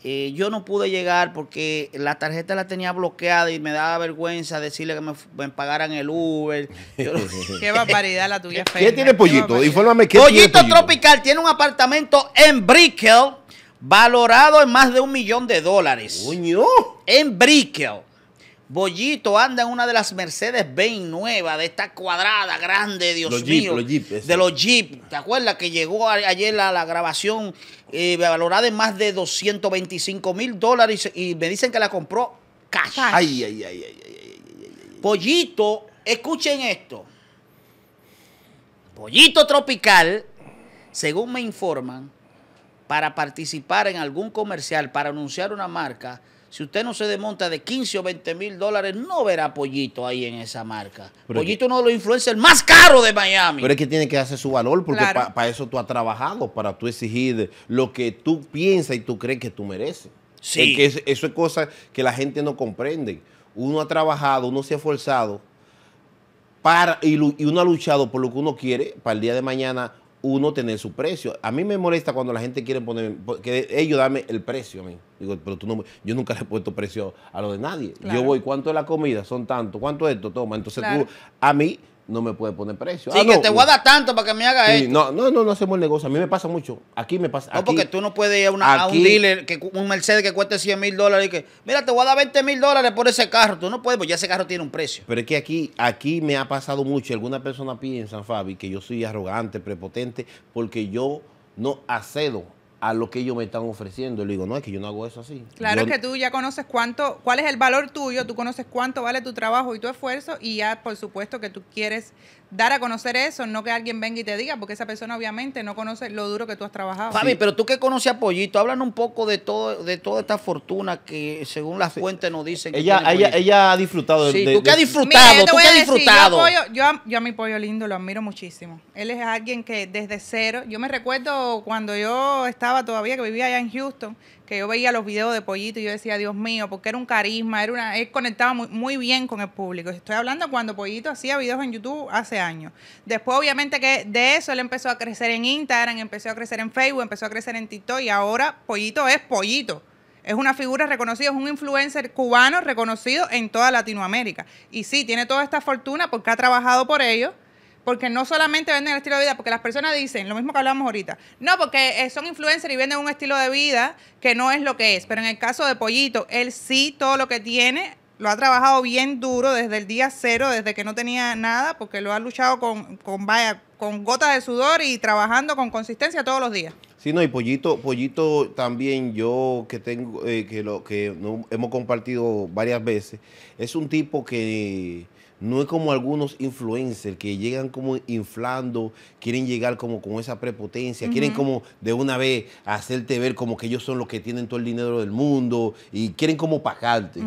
Eh, yo no pude llegar porque la tarjeta la tenía bloqueada y me daba vergüenza decirle que me, pagaran el Uber. qué barbaridad la tuya, ¿Qué, ¿Qué tiene Pollito? Infórmame qué Pollito? Tropical tiene un apartamento en Brickell valorado en más de un millón de dólares. ¡Coño! En Brickell. Bollito anda en una de las Mercedes Benz nuevas, de esta cuadrada grande, Dios los mío. los de los Jeep. ¿Te acuerdas que llegó ayer la, la grabación eh, valorada en más de 225 mil dólares y me dicen que la compró cash? Ay, ay, ay, ay, ay, Pollito, escuchen esto. Pollito Tropical, según me informan, para participar en algún comercial, para anunciar una marca, si usted no se desmonta de 15 o 20 mil dólares, no verá Pollito ahí en esa marca. Pollito no lo influencia el más caro de Miami. Pero es que tiene que hacer su valor, porque para eso tú has trabajado, para tú exigir lo que tú piensas y tú crees que tú mereces. Sí. que eso, es cosa que la gente no comprende. Uno ha trabajado, uno se ha esforzado para, y uno ha luchado por lo que uno quiere para el día de mañana uno tener su precio. A mí me molesta cuando la gente quiere poner, que ellos dame el precio a mí. Digo, pero tú no, yo nunca le he puesto precio a lo de nadie. Yo voy, ¿cuánto es la comida? Son tanto, ¿cuánto es esto? Toma. Entonces tú, a mí no me puede poner precio. Sí, ah, que te voy a dar tanto para que me haga eso No, no, no, hacemos el negocio. A mí me pasa mucho. Aquí me pasa. No, porque tú no puedes ir a, un dealer, un Mercedes que cueste 100 mil dólares y que, mira, te voy a dar 20 mil dólares por ese carro. Tú no puedes, porque ya ese carro tiene un precio. Pero es que aquí, aquí me ha pasado mucho. Algunas personas piensan, Fabi, que yo soy arrogante, prepotente, porque yo no accedo a lo que ellos me están ofreciendo. Le digo, no, es que yo no hago eso así. Claro que tú ya conoces cuánto, cuál es el valor tuyo, tú conoces cuánto vale tu trabajo y tu esfuerzo y ya por supuesto que tú quieres dar a conocer eso, no que alguien venga y te diga, porque esa persona obviamente no conoce lo duro que tú has trabajado. Fabi, pero tú que conoces a Pollito, háblanos un poco de todo, de toda esta fortuna que según las fuentes nos dicen. Ella, ella, ha disfrutado. Sí, tú que has disfrutado, tú que has disfrutado. yo, yo, a mi Pollo Lindo lo admiro muchísimo. Él es alguien que desde cero, yo me recuerdo cuando yo estaba todavía, que vivía allá en Houston, que yo veía los videos de Pollito y yo decía, Dios mío, porque era un carisma, era una, él conectaba muy, bien con el público. Estoy hablando cuando Pollito hacía videos en YouTube hace años. Después, obviamente, que de eso él empezó a crecer en Instagram, empezó a crecer en Facebook, empezó a crecer en TikTok y ahora Pollito es Pollito. Es una figura reconocida, es un influencer cubano reconocido en toda Latinoamérica. Y sí, tiene toda esta fortuna porque ha trabajado por ello porque no solamente venden el estilo de vida, porque las personas dicen, lo mismo que hablamos ahorita, no, porque eh, son influencers y venden un estilo de vida que no es lo que es. Pero en el caso de Pollito, él sí todo lo que tiene lo ha trabajado bien duro desde el día cero, desde que no tenía nada, porque lo ha luchado con, con, vaya, con gotas de sudor y trabajando con consistencia todos los días. Sí, no, y Pollito, Pollito también yo que tengo, eh, que lo que hemos compartido varias veces, es un tipo que no es como algunos influencers que llegan como inflando, quieren llegar como con esa prepotencia, quieren como de una vez hacerte ver como que ellos son los que tienen todo el dinero del mundo y quieren como pagarte.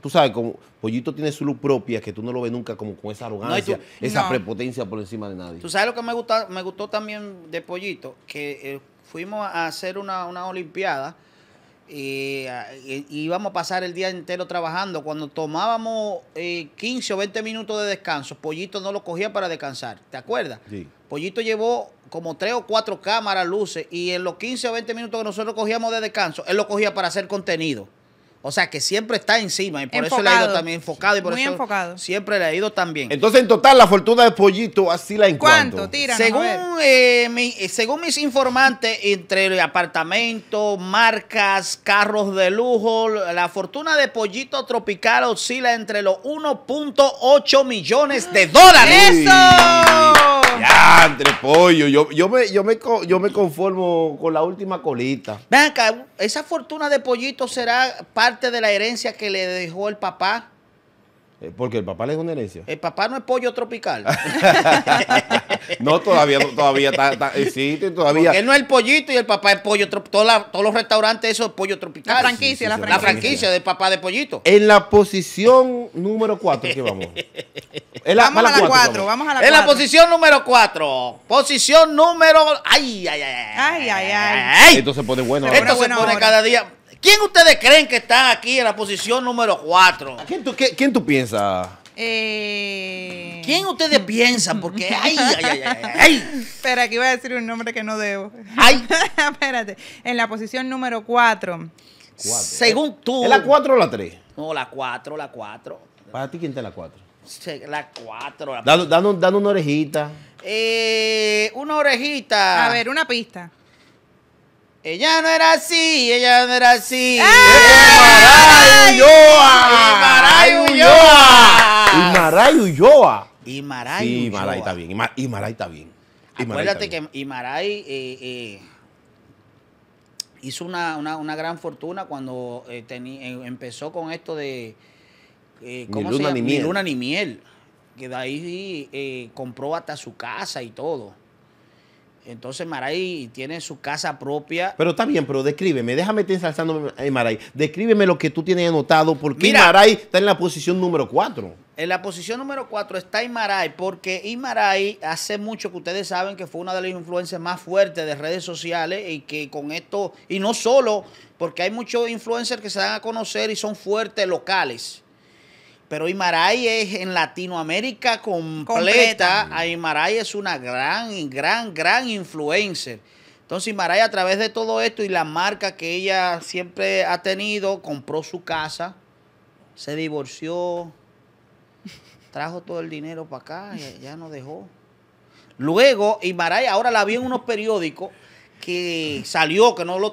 Tú sabes, como Pollito tiene su luz propia que tú no lo ves nunca como con esa arrogancia, esa prepotencia por encima de nadie. Tú sabes lo que me, gusta, me gustó también de Pollito, que... Eh, fuimos a hacer una, olimpiada y, íbamos a pasar el día entero trabajando. Cuando tomábamos eh, 15 o 20 minutos de descanso, Pollito no lo cogía para descansar, ¿te acuerdas? Pollito llevó como tres o cuatro cámaras, luces, y en los 15 o 20 minutos que nosotros cogíamos de descanso, él lo cogía para hacer contenido. O sea, que siempre está encima y por eso le ha ido también enfocado Muy enfocado. siempre le ha ido también. Entonces, en total, la fortuna de Pollito, así la encuentro. ¿Cuánto? según, eh, según mis informantes, entre apartamentos, marcas, carros de lujo, la fortuna de Pollito Tropical oscila entre los 1.8 millones de mm. dólares. ¡Eso! Ya, entre pollo. Yo, yo, me, yo, me, yo me conformo con la última colita. Venga acá, ¿Esa fortuna de pollito será parte de la herencia que le dejó el papá? Eh, porque el papá le es una herencia. El papá no es pollo tropical. no, todavía, todavía está, eh, sí todavía. Porque él no es el pollito y el papá es pollo tropical. Todos los restaurantes, eso es pollo tropical. La franquicia, la franquicia. La franquicia del papá de pollito. En la posición número 4 que vamos. vamos, a la cuatro. vamos a la cuatro. En la posición número 4. Posición número. Ay, ay, ay. Ay, ay, ay. Esto se pone bueno. Esto se, pone cada día. ¿Quién ustedes creen que está aquí en la posición número 4? ¿Quién tú, tú piensas? Eh... ¿Quién ustedes piensan? Porque, ay, ay, ay, ay, Espera, aquí voy a decir un nombre que no debo. Ay. Espérate. En la posición número 4. Según tú. ¿Es la 4 o la 3? No, la 4, la 4. ¿Para ti quién está la 4? La 4. La... Dando, dando, una orejita. Eh, una orejita. A ver, una pista. Ella no era así, ella no era así. Imaray Maray Ulloa. Y Maray Ulloa. ¡Imaray Maray Ulloa. Imaray Maray está bien. Imaray está bien. Acuérdate que Imaray eh, eh, hizo una, una, gran fortuna cuando eh, empezó con esto de... ¿cómo luna, se llama? Ni, miel. ni luna ni miel. Que de ahí compró hasta su casa y todo. Entonces Maray tiene su casa propia. Pero está bien, pero descríbeme, déjame estar ensalzando eh, Maray. Descríbeme lo que tú tienes anotado, porque Mira, está en la posición número 4. En la posición número 4 está Imaray, porque Imaray hace mucho que ustedes saben que fue una de las influencers más fuertes de redes sociales y que con esto, y no solo, porque hay muchos influencers que se dan a conocer y son fuertes locales pero Imaray es en Latinoamérica completa. Ah, Imaray es una gran, gran, gran influencer. Entonces Imaray a través de todo esto y la marca que ella siempre ha tenido, compró su casa, se divorció, trajo todo el dinero para acá, y ya no dejó. Luego Imaray, ahora la vi en unos periódicos que salió, que no lo...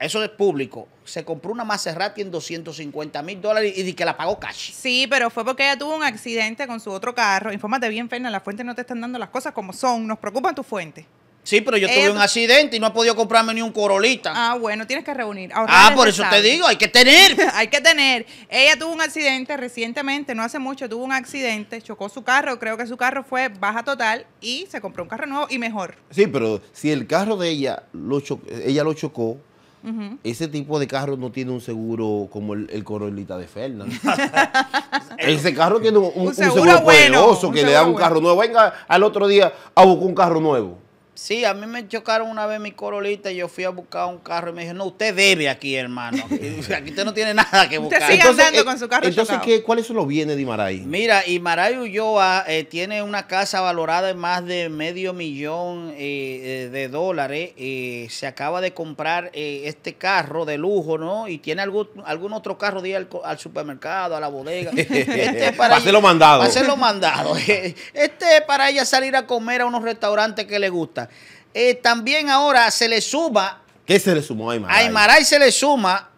Eso es público. Se compró una Maserati en 250 mil dólares y, di que la pagó cash. Sí, pero fue porque ella tuvo un accidente con su otro carro. Infórmate bien, Fernanda, las fuentes no te están dando las cosas como son. Nos preocupan tus fuentes. Sí, pero yo tuve un accidente y no he podido comprarme ni un corolita. Ah, bueno, tienes que reunir. Ah, por eso te digo, hay que tener. hay que tener. Ella tuvo un accidente recientemente, no hace mucho, tuvo un accidente, chocó su carro, creo que su carro fue baja total y se compró un carro nuevo y mejor. Sí, pero si el carro de ella, lo ella lo chocó, ese tipo de carro no tiene un seguro como el, el Corolita de Fernández. Ese carro tiene un, seguro, poderoso que le da un carro nuevo. Venga al otro día a buscar un carro nuevo. Sí, a mí me chocaron una vez mi corolita y yo fui a buscar un carro y me dijo, no, usted debe aquí, hermano. Aquí usted no tiene nada que buscar. Usted sigue entonces, eh, con su carro Entonces, ¿qué, ¿cuáles son los bienes de Imaray? Mira, Imaray Ulloa eh, tiene una casa valorada en más de medio millón eh, de dólares. se acaba de comprar este carro de lujo, ¿no? Y tiene algún, algún otro carro de ir al, supermercado, a la bodega. Este para hacerlo mandado. hacerlo mandado. Este es para ella salir a comer a unos restaurantes que le gusta. Eh, también ahora se le suma. ¿Qué se le sumó a Aymaray? A Aymaray se le suma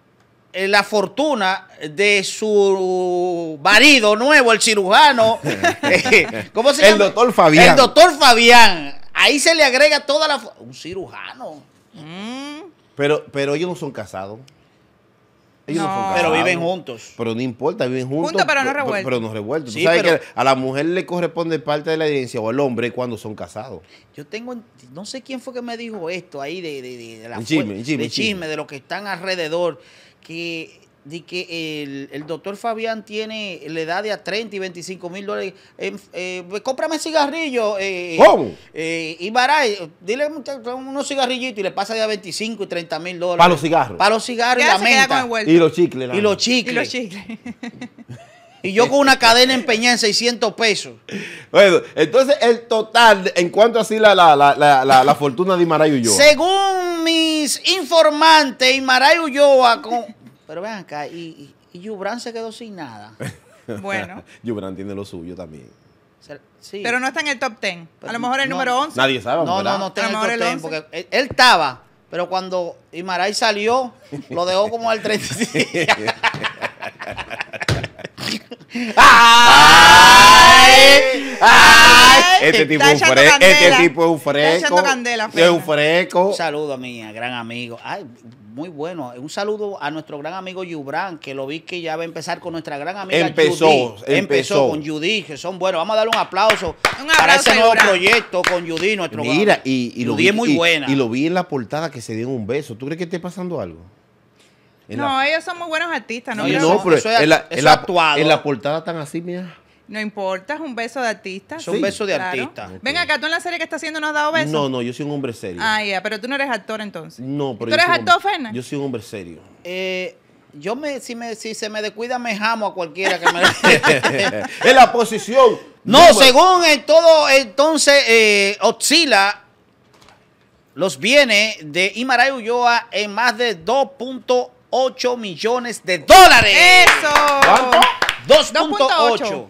eh, la fortuna de su marido nuevo, el cirujano. Eh, ¿Cómo se llama? El doctor Fabián. El doctor Fabián. Ahí se le agrega toda la. Un cirujano. Mm. Pero, pero ellos no son casados. Pero viven juntos. Pero no importa, viven juntos. Juntos, pero no revueltos. Pero, no revueltos. Tú sabes que a la mujer le corresponde parte de la herencia o al hombre cuando son casados. Yo tengo, no sé quién fue que me dijo esto ahí de, de, de, la chisme, chisme, de chisme, de lo que están alrededor, que de que el, doctor Fabián tiene, la edad de a 30 y 25 mil dólares. Em, eh, pues, cómprame cigarrillos. Eh, eh, ¿Cómo? Eh, y Baray, dile unos cigarrillitos y le pasa de a 25 y 30 mil dólares. Para los cigarros. Para los cigarros y la menta. Y los chicles. y, los chicles. y yo con una cadena empeñada en 600 pesos. Bueno, entonces el total, en cuanto así la, la fortuna de Imaray Ulloa. Según mis informantes, Imaray Ulloa con pero ven acá, y, Yubran se quedó sin nada. bueno. Yubran tiene lo suyo también. Pero no está en el top 10. a lo mejor el número 11. Nadie sabe. No, no, no está en el top 10 porque él, estaba, pero cuando Imaray salió, lo dejó como al 37. ¡Ay! ¡Ay! Este tipo, es un fresco, este tipo es un fresco. es un fresco. saludo a mi gran amigo. Ay, muy bueno. Un saludo a nuestro gran amigo Yubran, que lo vi que ya va a empezar con nuestra gran amiga empezó, Empezó, con Judy, que son buenos. Vamos a darle un aplauso, para ese nuevo proyecto con Judy, nuestro Mira, y, lo vi, es muy buena. Y lo vi en la portada que se dieron un beso. ¿Tú crees que esté pasando algo? no, ellos son muy buenos artistas. No, no, pero eso es, actuado. en la portada están así, mira. No importa, es un beso de artista. Es un beso de artista. Venga, acá, tú en la serie que está haciendo no has dado besos. No, no, yo soy un hombre serio. Ah, ya, pero tú no eres actor entonces. No, pero yo eres soy un- actor, fena. Yo soy un hombre serio. Eh, yo me si, me, si se me descuida, me jamo a cualquiera que me... es la posición. No, según todo, entonces eh, los bienes de Imaray Ulloa en más de 2.8 millones de dólares. ¡Eso! ¿Cuánto? 2.8.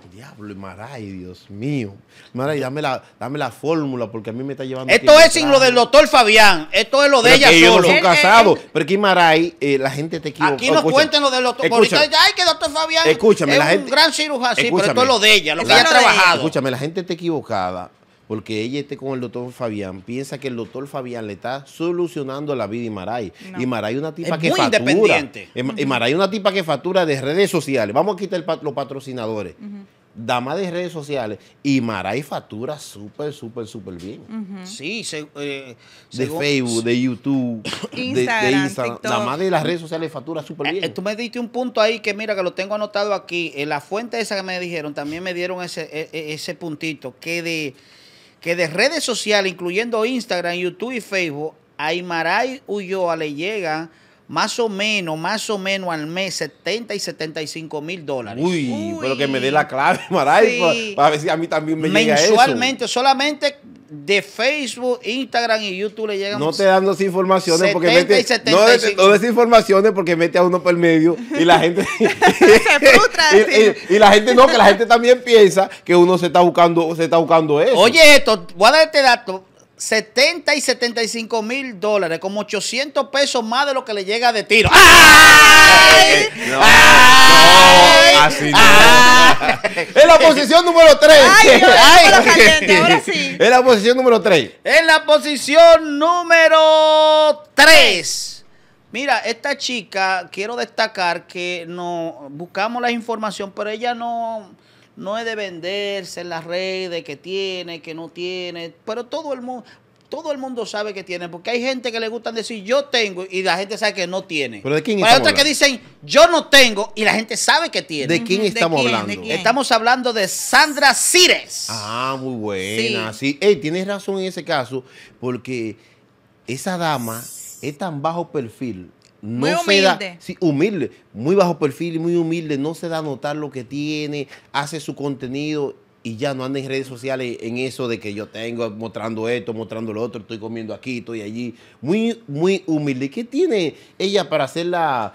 Maray, Dios mío. Maray, dame la, fórmula porque a mí me está llevando. Esto es sin lo del doctor Fabián. Esto es lo de ella son eh, eh, eh. pero aquí Maray, la gente te equivoca. Aquí nos cuenten lo del doctor. Ay, que doctor Fabián escúchame, es la gente, un gran cirujano. Sí, pero esto es lo de ella, lo que ella ha trabajado. Escúchame, la gente está equivocada porque ella esté con el doctor Fabián, piensa que el doctor Fabián le está solucionando la vida a Maray. Y Maray una tipa es que muy factura. Independiente. Y Maray una tipa que factura de redes sociales. Vamos a quitar los patrocinadores dama de redes sociales y Maray factura súper, súper, súper bien. Sí, eh, de Facebook, de YouTube, de, Instagram. Dama de las redes sociales factura súper eh, bien. Eh, tú me diste un punto ahí que mira, que lo tengo anotado aquí. En la fuente esa que me dijeron, también me dieron ese, e, e, ese puntito, que de, que de redes sociales, incluyendo Instagram, YouTube y Facebook, a Imaray Ulloa le llegan más o menos, más o menos al mes, 70 y 75 mil dólares. Uy, pero que me dé la clave, Maray, pues, para, ver si a mí también me llega eso. Mensualmente, solamente de Facebook, Instagram y YouTube le llegan. No te dan las informaciones porque mete. No, porque mete a uno por el medio y la gente. y, la gente no, que la gente también piensa que uno se está buscando, se está buscando eso. Oye, esto, voy a dar este dato. 70 y 75 mil dólares, como 800 pesos más de lo que le llega de tiro. Eh, eh, ¡Ay! No, ¡Ay! En la posición número 3. Ay, ahora sí. En la posición número 3. En la posición número 3. Mira, esta chica, quiero destacar que no buscamos la información, pero ella no no es de venderse en las redes que tiene, que no tiene, pero todo el mundo, todo el mundo sabe que tiene, porque hay gente que le gustan decir yo tengo y la gente sabe que no tiene. ¿Pero de quién hablando? hay otras que dicen yo no tengo y la gente sabe que tiene. ¿De quién estamos hablando? Estamos hablando de Sandra Cires. Ah, muy buena. Sí, tienes razón en ese caso, porque esa dama es tan bajo perfil no muy humilde. sí, humilde, muy bajo perfil y muy humilde, no se da a notar lo que tiene, hace su contenido y ya no anda en redes sociales en eso de que yo tengo mostrando esto, mostrando lo otro, estoy comiendo aquí, estoy allí. Muy, muy humilde. ¿Qué tiene ella para la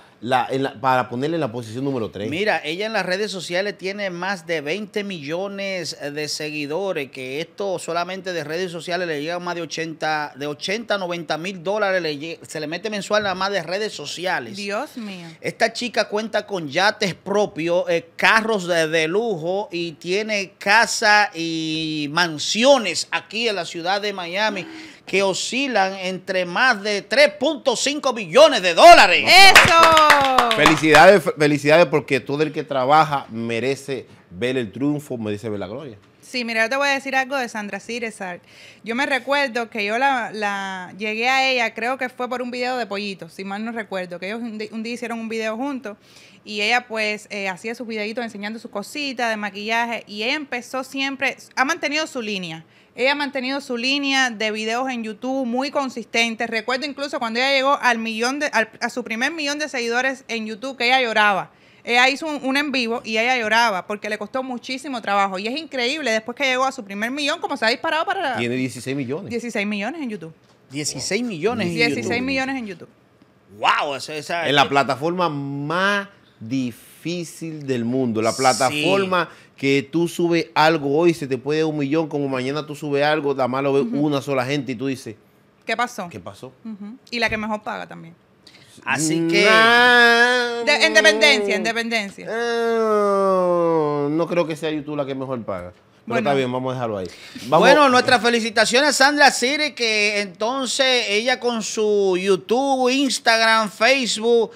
para ponerle en la posición número 3. Mira, ella en las redes sociales tiene más de 20 millones eh, de seguidores, que esto solamente de redes sociales le llega más de 80, de 80 90 mil dólares, le se le mete mensual nada más de redes sociales. Dios mío. Esta chica cuenta con yates propios, eh, carros de, lujo y tiene casa y mansiones aquí en la ciudad de Miami que oscilan entre más de 3.5 billones de dólares. ¡Eso! Felicidades, felicidades porque todo el que trabaja merece ver el triunfo, merece ver la gloria. Sí, mira, yo te voy a decir algo de Sandra Ciresar. Yo me recuerdo que yo la, llegué a ella, creo que fue por un video de Pollitos, si mal no recuerdo, que ellos un día, hicieron un video juntos y ella pues eh, hacía sus videitos enseñando sus cositas de maquillaje y ella empezó siempre, ha mantenido su línea ella ha mantenido su línea de videos en YouTube muy consistente. Recuerdo incluso cuando ella llegó al millón a su primer millón de seguidores en YouTube, que ella lloraba. Ella hizo un, en vivo y ella lloraba porque le costó muchísimo trabajo. Y es increíble, después que llegó a su primer millón, como se ha disparado para... Tiene 16 millones. 16 millones en YouTube. 16 millones 16 en 16 millones en YouTube. ¡Wow! Esa, es en la plataforma más difícil del mundo. La plataforma que tú subes algo hoy, se te puede un millón, como mañana tú subes algo, la malo ve una sola gente y tú dices, ¿qué pasó? ¿Qué pasó? Y la que mejor paga también. Así mm, que... Independencia, ah, independencia. Ah, no, creo que sea YouTube la que mejor paga. Pero bueno. está bien, vamos a dejarlo ahí. Bueno, nuestras felicitaciones a Sandra Siri, que entonces ella con su YouTube, Instagram, Facebook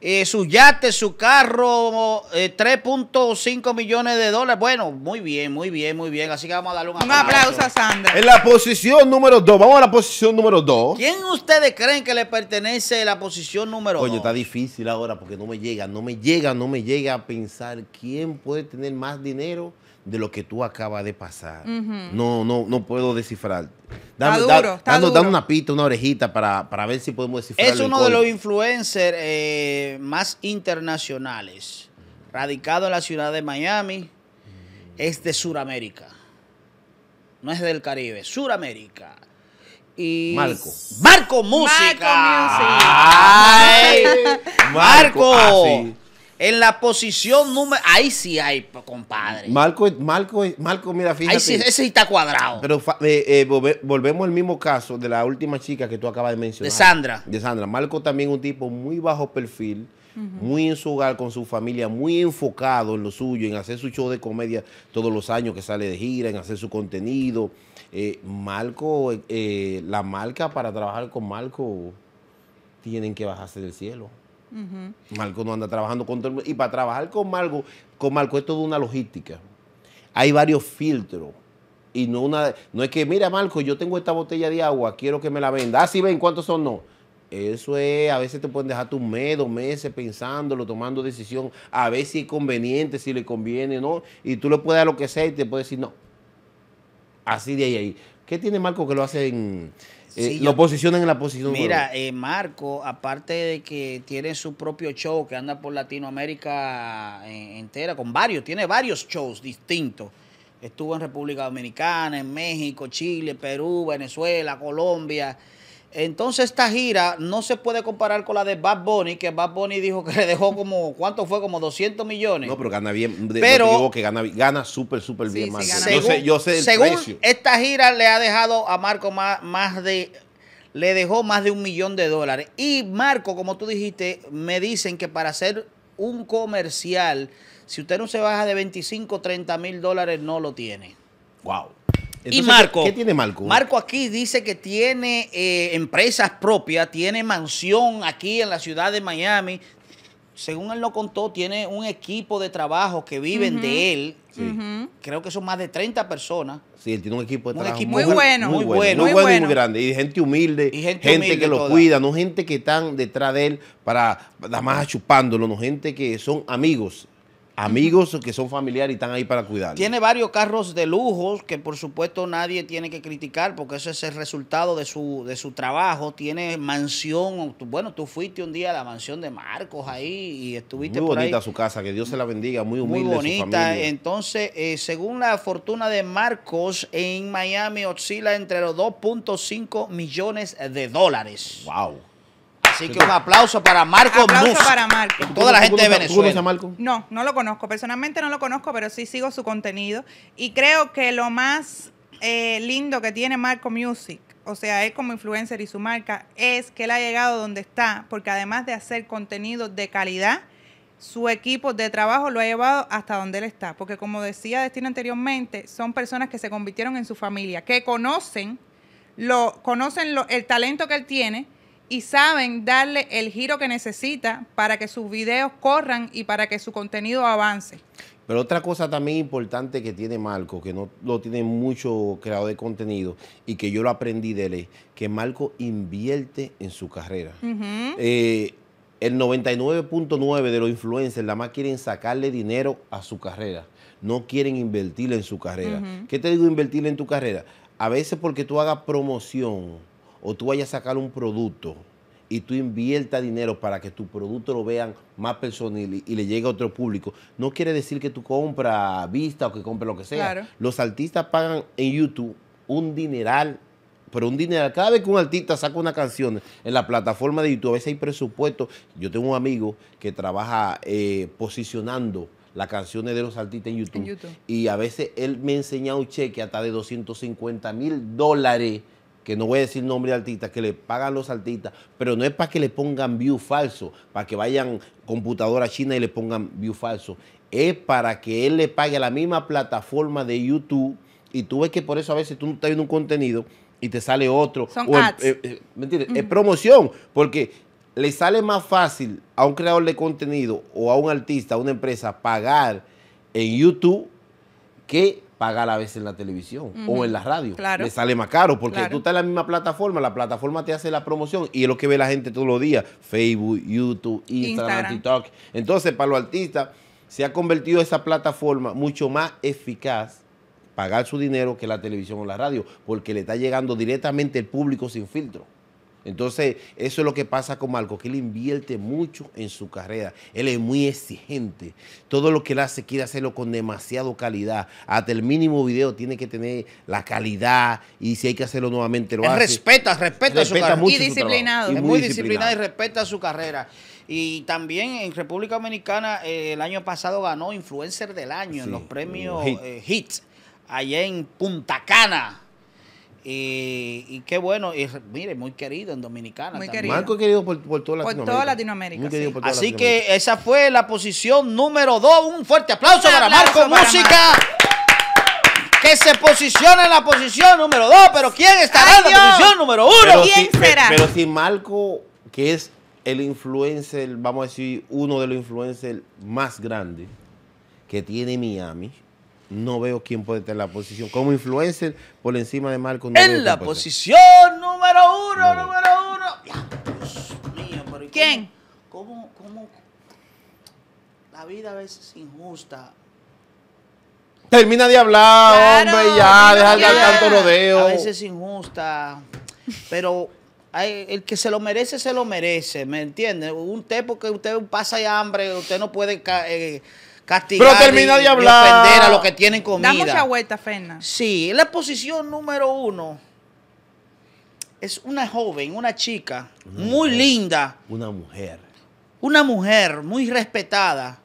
eh, su yate, su carro, 3.5 eh, millones de dólares. Bueno, muy bien, muy bien, muy bien. Así que vamos a darle un aplauso. Un aplauso a Sandra. En la posición número 2, vamos a la posición número 2. ¿Quién ustedes creen que le pertenece la posición número 2? Oye, está difícil ahora porque no me llega, no me llega, no me llega a pensar quién puede tener más dinero de lo que tú acabas de pasar. No, no, no puedo descifrar. Dame, una pita, una orejita para, ver si podemos descifrar. Es uno de los influencers eh, más internacionales, radicado en la ciudad de Miami, es de Sudamérica. No es del Caribe, Suramérica. Y Marco. Marco Música. Marco Marco. Ah, en la posición número. Ahí sí hay, compadre. Marco, Marco, Marco mira, fíjate. Ahí sí, ese está cuadrado. Pero eh, eh, volvemos al mismo caso de la última chica que tú acabas de mencionar. De Sandra. De Sandra. Marco también un tipo muy bajo perfil, muy en su hogar con su familia, muy enfocado en lo suyo, en hacer su show de comedia todos los años que sale de gira, en hacer su contenido. Eh, Marco, la marca para trabajar con Marco tienen que bajarse del cielo. Marco no anda trabajando con todo el mundo. Y para trabajar con Marco, con Marco es toda una logística. Hay varios filtros. Y no, una, no es que, mira, Marco, yo tengo esta botella de agua, quiero que me la venda. Ah, sí, ven, ¿cuántos son? No. Eso es, a veces te pueden dejar tus mes, dos meses pensándolo, tomando decisión, a ver si es conveniente, si le conviene, ¿no? Y tú le puedes dar lo que sea y te puedes decir no. Así de ahí, ahí. ¿Qué tiene Marco que lo hace en... Eh, lo posicionan en la posición. Mira, eh, Marco, aparte de que tiene su propio show que anda por Latinoamérica eh, entera, con varios, tiene varios shows distintos. Estuvo en República Dominicana, en México, Chile, Perú, Venezuela, Colombia. Entonces esta gira no se puede comparar con la de Bad Bunny, que Bad Bunny dijo que le dejó como, ¿cuánto fue? Como 200 millones. No, pero gana bien. Pero, digo que gana, gana súper, súper bien. más. yo sé, yo sé el esta gira le ha dejado a Marco más, de, le dejó más de un millón de dólares. Y Marco, como tú dijiste, me dicen que para hacer un comercial, si usted no se baja de 25, 30 mil dólares, no lo tiene. Wow y Marco. ¿Qué tiene Marco? Marco aquí dice que tiene eh, empresas propias, tiene mansión aquí en la ciudad de Miami. Según él lo contó, tiene un equipo de trabajo que viven de él. Creo que son más de 30 personas. Sí, él tiene un equipo de un trabajo equipo muy, bueno, muy, bueno. Muy bueno. y muy grande. Y gente humilde. gente, que lo cuida. No gente que están detrás de él para nada más chupándolo. No gente que son amigos amigos que son familiares y están ahí para cuidar. Tiene varios carros de lujos que por supuesto nadie tiene que criticar porque eso es el resultado de su, de su trabajo. Tiene mansión, bueno, tú fuiste un día a la mansión de Marcos ahí y estuviste muy bonita su casa, que Dios se la bendiga, muy humilde. Muy bonita. Entonces, eh, según la fortuna de Marcos en Miami oscila entre los 2.5 millones de dólares. Wow. Así que un aplauso para Marco aplauso para Marco. Toda la gente de Venezuela. Marco? No, no lo conozco. Personalmente no lo conozco, pero sí sigo su contenido. Y creo que lo más eh, lindo que tiene Marco Music, o sea, él como influencer y su marca, es que él ha llegado donde está, porque además de hacer contenido de calidad, su equipo de trabajo lo ha llevado hasta donde él está. Porque como decía Destino anteriormente, son personas que se convirtieron en su familia, que conocen, lo, conocen el talento que él tiene y saben darle el giro que necesita para que sus videos corran y para que su contenido avance. Pero otra cosa también importante que tiene Marco, que no lo tiene mucho creador de contenido y que yo lo aprendí de él, que Marco invierte en su carrera. Eh, el 99.9 de los influencers nada más quieren sacarle dinero a su carrera, no quieren invertirle en su carrera. ¿Qué te digo invertirle en tu carrera? A veces porque tú hagas promoción o tú vayas a sacar un producto y tú inviertas dinero para que tu producto lo vean más personas y, le llegue a otro público, no quiere decir que tú compras vista o que compres lo que sea. Los artistas pagan en YouTube un dineral, pero un dineral. Cada vez que un artista saca una canción en la plataforma de YouTube, a veces hay presupuesto. Yo tengo un amigo que trabaja eh, posicionando las canciones de los artistas en YouTube, en YouTube. Y a veces él me enseña un cheque hasta de 250 mil dólares que no voy a decir nombre de artistas, que le pagan los artistas, pero no es para que le pongan view falso, para que vayan computadora china y le pongan view falso. Es para que él le pague a la misma plataforma de YouTube y tú ves que por eso a veces tú no estás viendo un contenido y te sale otro. Son eh, eh, ¿Me entiendes? Es promoción, porque le sale más fácil a un creador de contenido o a un artista, a una empresa, pagar en YouTube que pagar a veces en la televisión o en la radio. Claro. Le sale más caro porque tú estás en la misma plataforma, la plataforma te hace la promoción y es lo que ve la gente todos los días, Facebook, YouTube, Instagram, Instagram. TikTok. Entonces, para los artistas se ha convertido esa plataforma mucho más eficaz pagar su dinero que la televisión o la radio, porque le está llegando directamente el público sin filtro. Entonces, eso es lo que pasa con Marco, que él invierte mucho en su carrera. Él es muy exigente. Todo lo que él hace quiere hacerlo con demasiado calidad. Hasta el mínimo video tiene que tener la calidad y si hay que hacerlo nuevamente lo hace. Respeta, respeta, respeta su carrera. y disciplinado. es muy disciplinado. y respeta su carrera. Y también en República Dominicana eh, el año pasado ganó Influencer del Año en los premios Hit. Eh, Hits allá en Punta Cana. Y, qué bueno, y, mire, muy querido en Dominicana. Muy querido. Marco querido por, por, toda Latinoamérica. Así que esa fue la posición número dos Un fuerte aplauso, para Marco Música. Que se posiciona en la posición número dos Pero ¿quién estará en la posición número uno ¿Quién será? Pero, pero si Marco, que es el influencer, vamos a decir, uno de los influencers más grandes que tiene Miami no veo quién puede tener la posición como influencer por encima de Marco. en la posición número uno, número uno. Dios mío, ¿quién? ¿Cómo, cómo? La vida a veces es injusta. Termina de hablar, hombre, ya, deja de dar tanto rodeo. A veces es injusta, pero el que se lo merece, se lo merece, ¿me entiendes? Un té porque usted pasa y hambre, usted no puede... Eh, castigar. Pero termina de hablar. a los que tienen comida. Da mucha vuelta, Fena. Sí, la posición número uno es una joven, una chica, muy linda. Una mujer. Una mujer muy respetada.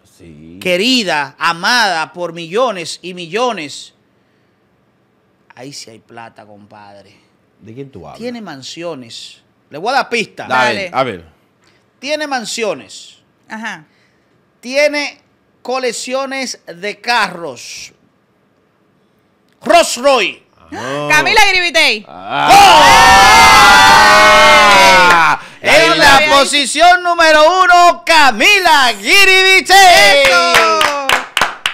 Querida, amada por millones y millones. Ahí sí hay plata, compadre. ¿De quién tú hablas? Tiene mansiones. Le voy a dar pista. Dale. a ver. Tiene mansiones. Ajá. Tiene colecciones de carros. Rolls Royce. Ah. Camila Gribitey. Ah. ¡Oh! En la posición número uno, Camila Gribitey.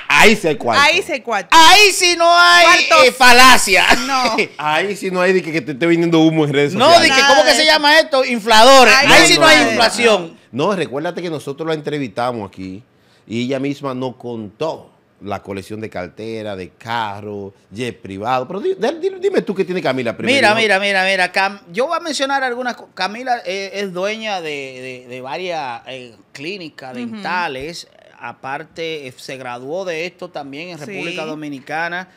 Ahí se hay cuarto. Ahí se Ahí sí no hay eh, falacia. No. Ahí sí no hay de que, te esté viniendo humo en redes No, de que, ¿cómo que se llama esto? inflador Ahí, si sí no, hay inflación. No, recuérdate que nosotros la entrevistamos aquí y ella misma no contó la colección de cartera, de carro, jet privado. Pero dime, tú qué tiene Camila primero. Mira, mira, mira, mira. yo voy a mencionar algunas. cosas. Camila es, dueña de, varias eh, clínicas dentales. Aparte, eh, se graduó de esto también en República Dominicana.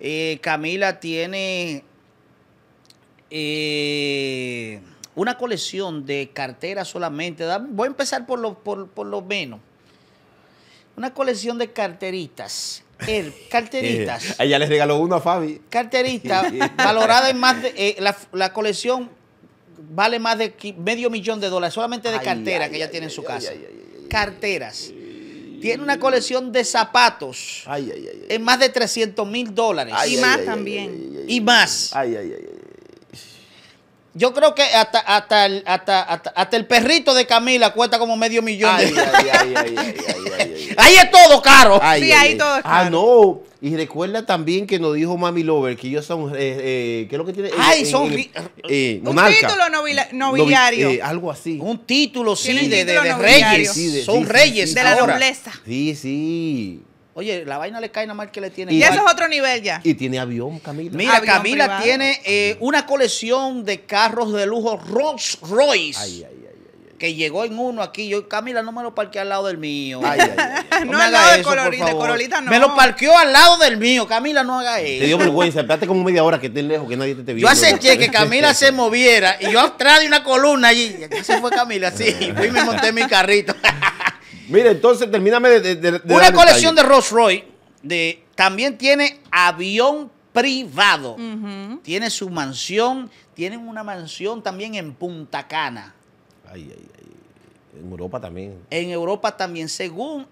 Eh, Camila tiene una colección de carteras solamente. Voy a empezar por lo, por, por lo menos una colección de carteritas. carteritas. Ella le regaló uno a Fabi. Carterita, valorada en más de. la, colección vale más de medio millón de dólares, solamente de carteras que ella tiene en su casa. Carteras. Tiene una colección de zapatos Ay ay ay. en más de 300 mil dólares. y más también. y más. Ay, ay, ay. Yo creo que hasta, hasta, el, hasta, hasta, el perrito de Camila cuesta como medio millón. ahí es todo caro. sí, ahí todo es ah, caro. Ah, no. Y recuerda también que nos dijo Mami Lover que ellos son. Eh, eh, ¿Qué es lo que tiene? Ay, eh, son. un título nobiliario. algo así. Un título, sí, de, de, reyes. son reyes. de la nobleza. Sí, sí. Oye, la vaina le cae nada más que le tiene. Y, eso es otro nivel ya. Y tiene avión, Camila. Mira, Camila tiene eh, una colección de carros de lujo Rolls Royce. Ay, ay, ay que llegó en uno aquí. Yo, Camila, no me lo parqué al lado del mío. Ay, ay, No, al lado de, Colorita, Corolita, no. Me lo parqueó al lado del mío. Camila, no haga eso. Te dio vergüenza. Espérate como media hora que estés lejos, que nadie te te vio. Yo acepté que Camila se moviera y yo atrás de una columna allí. Aquí se fue Camila, sí. Fui y me monté en mi carrito. Mire, entonces termíname de. Una colección de Rolls Royce de, también tiene avión privado. Tiene su mansión. Tienen una mansión también en Punta Cana. Ay, ay, ay. En Europa también. En Europa también. Según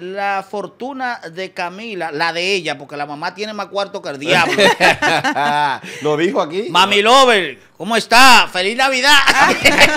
la fortuna de Camila, la de ella, porque la mamá tiene más cuarto que el diablo. ¿Lo dijo aquí? Mami Lover, ¿cómo está? ¡Feliz Navidad!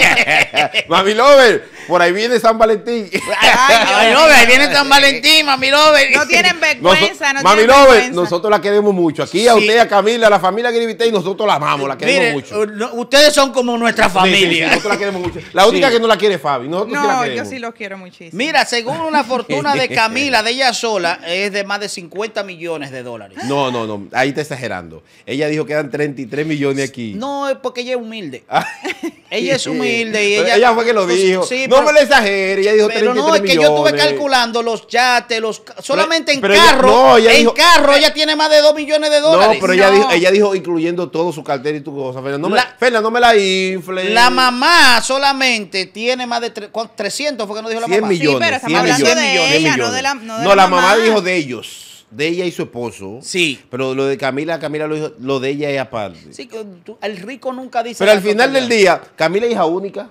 mami Lover, por ahí viene San Valentín. mami Lover, ahí viene San Valentín, Mami Lover. No tienen vergüenza, no Mami Lover, nosotros la queremos mucho. Aquí a usted, a Camila, a la familia Grivite, y nosotros la amamos, la queremos mucho. Uh, ustedes son como nuestra familia. nosotros la queremos mucho. La única que no la quiere Fabi, nosotros no, la queremos. No, yo sí lo quiero muchísimo. Mira, según la fortuna de Camila de ella sola es de más de 50 millones de dólares. No, no, no. Ahí está exagerando. Ella dijo que eran 33 millones aquí. No, es porque ella es humilde. Ah. ella es humilde y ella. Ella fue que lo dijo. no me la exagere. Ella dijo 33 millones. Pero no, es que yo estuve calculando los yates, los. Solamente en carro. No, en carro ella tiene más de 2 millones de dólares. No, pero Ella, dijo, ella dijo incluyendo todo su cartera y tu cosa. Fernando, no, me la infle. La mamá solamente tiene más de 300, fue que no dijo la mamá. 100 millones. Sí, pero de millones no, la, mamá. dijo de ellos. De ella y su esposo. Sí. Pero lo de Camila, Camila lo dijo, lo de ella es aparte. Sí, tú, el rico nunca dice. Pero al final del día, Camila es hija única.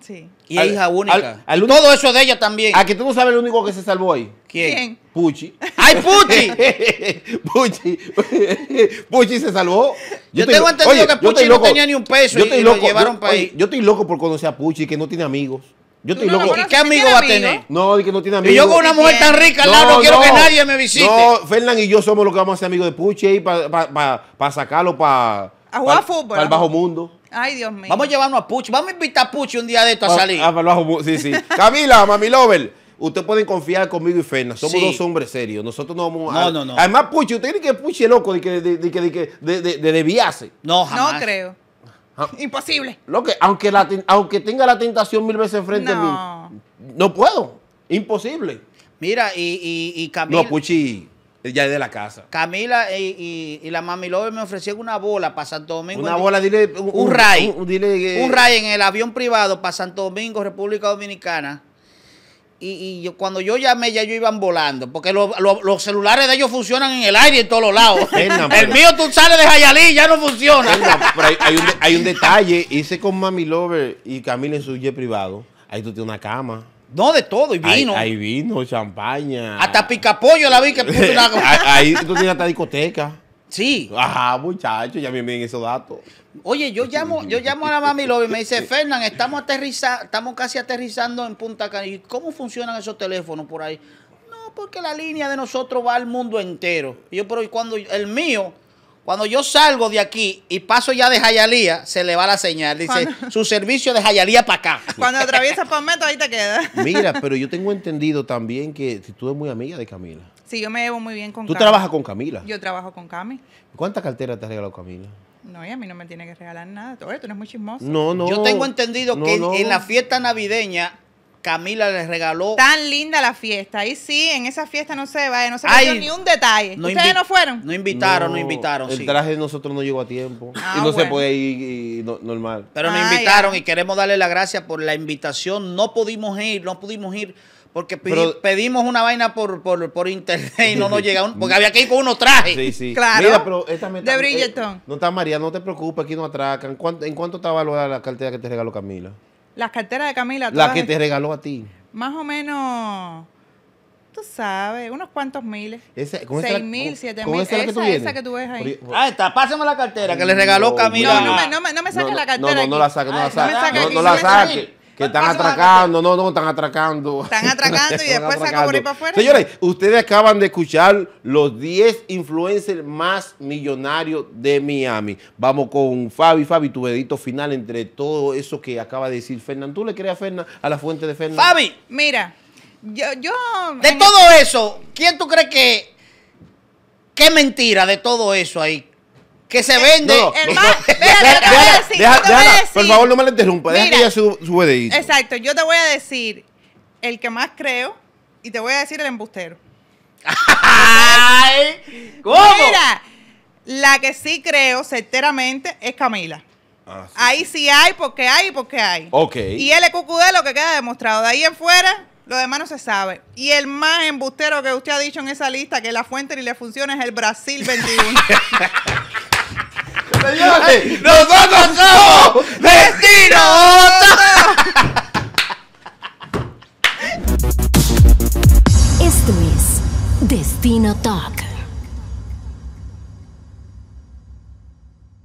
Sí. Y es hija única. Todo eso de ella también. aquí ah, tú no sabes el único que se salvó ahí. ¿Quién? Puchi. ¡Ay, Puchi! Puchi. Puchi se salvó. Yo, tengo entendido que Puchi no tenía ni un peso y, lo llevaron para ahí. Yo estoy loco por conocer a Puchi, que no tiene amigos. Yo estoy qué amigo va a tener? No, de que no tiene amigos. Y yo con una mujer tan rica al no, quiero que nadie me visite. No, Fernán y yo somos los que vamos a ser amigos de Puche ahí para sacarlo para... A jugar fútbol. Para el bajo mundo. Ay, Dios mío. Vamos a llevarnos a Puche. Vamos a invitar a Puche un día de esto a, a ah, salir. el ah, bajo, Mundo. sí, sí. Camila, mami Lover. Ustedes pueden confiar conmigo y Ferna. Somos dos hombres serios. Nosotros no vamos a. No, no, no. Además, Puche, usted cree que Puche loco de que No, jamás. No creo. Ah. Imposible. Lo que, aunque, la, aunque tenga la tentación mil veces frente a mí, no puedo. Imposible. Mira, y, y, y Camila. No, Puchi ya es de la casa. Camila y, y, la mami Love me ofrecieron una bola para Santo Domingo. Una bola, dile. Un, ray. dile, un ray en el avión privado para Santo Domingo, República Dominicana y, y yo, cuando yo llamé ya ellos iban volando, porque los celulares de ellos funcionan en el aire en todos los lados. el mío tú sales de Jayalí ya no funciona. Pero hay, un, hay, un, detalle, hice con Mami Lover y Camila en su jet privado, ahí tú tienes una cama. No, de todo, y vino. Hay, vino, champaña. Hasta picapollo la vi que puso una... ahí tú tienes hasta discoteca. Sí. Ajá, muchachos, ya me envíen esos datos. Oye, yo llamo, yo llamo a la mami Lobby y me dice, Fernán, estamos aterrizando, estamos casi aterrizando en Punta Cana. ¿Y cómo funcionan esos teléfonos por ahí? No, porque la línea de nosotros va al mundo entero. Y yo, pero cuando el mío, cuando yo salgo de aquí y paso ya de Jayalía, se le va la señal. Dice, su servicio de Jayalía para acá. Cuando atraviesas Palmetto, ahí te queda. Mira, pero yo tengo entendido también que si tú eres muy amiga de Camila. Sí, yo me llevo muy bien con ¿Tú trabajas con Camila? Yo trabajo con Cami. ¿Cuántas carteras te ha regalado Camila? No, y a mí no me tiene que regalar nada. Oye, tú eres muy chismoso. No, no. Yo tengo entendido que en la fiesta navideña Camila les regaló. Tan linda la fiesta. Ahí sí, en esa fiesta no se va, no se ni un detalle. ¿Ustedes no fueron? No invitaron, no, invitaron. El traje de nosotros no llegó a tiempo. Ah, y no se puede ir normal. Pero nos ah, invitaron y queremos darle las gracias por la invitación. No pudimos ir, no pudimos ir porque pedimos una vaina por, por, por internet y no nos llegaron. Porque había que ir con unos trajes. Sí, sí. Claro. Mira, pero de eh, Bridgeton. no está María, no te preocupes, aquí no atracan. ¿En cuánto, estaba valorada la cartera que te regaló Camila? Las carteras de Camila. La que te regaló a ti. Más o menos, tú sabes, unos cuantos miles. Esa, con Seis esa, mil, siete mil. Esa, que tú ves ahí. Ah, está, pásame la cartera que le mm, regaló Camila. No, no me, no me, no me saques la cartera. No, no, no, la saques, no la saques. No, la saques. Que pues están atracando, no, no, están atracando. Están atracando y después sacan por para afuera. Señores, ustedes acaban de escuchar los 10 influencers más millonarios de Miami. Vamos con Fabi. Fabi, tu dedito final entre todo eso que acaba de decir Fernan. ¿Tú le crees a a la fuente de Fernán? Fabi. Mira, yo... de todo eso, ¿quién tú crees que... ¿Qué mentira de todo eso ahí? que se vende. por favor, no me la interrumpa. deja que ella sube de ahí. Exacto, yo te voy a decir el que más creo y te voy a decir el embustero. ¿Cómo? Mira, la que sí creo certeramente es Camila. Ah, ahí sí hay porque hay porque hay. Ok. Y el EQQD lo que queda demostrado. De ahí en fuera, lo demás no se sabe. Y el más embustero que usted ha dicho en esa lista, que la fuente ni le funciona, es el Brasil 21. Señores, nosotros somos destino. Esto es Destino Talk.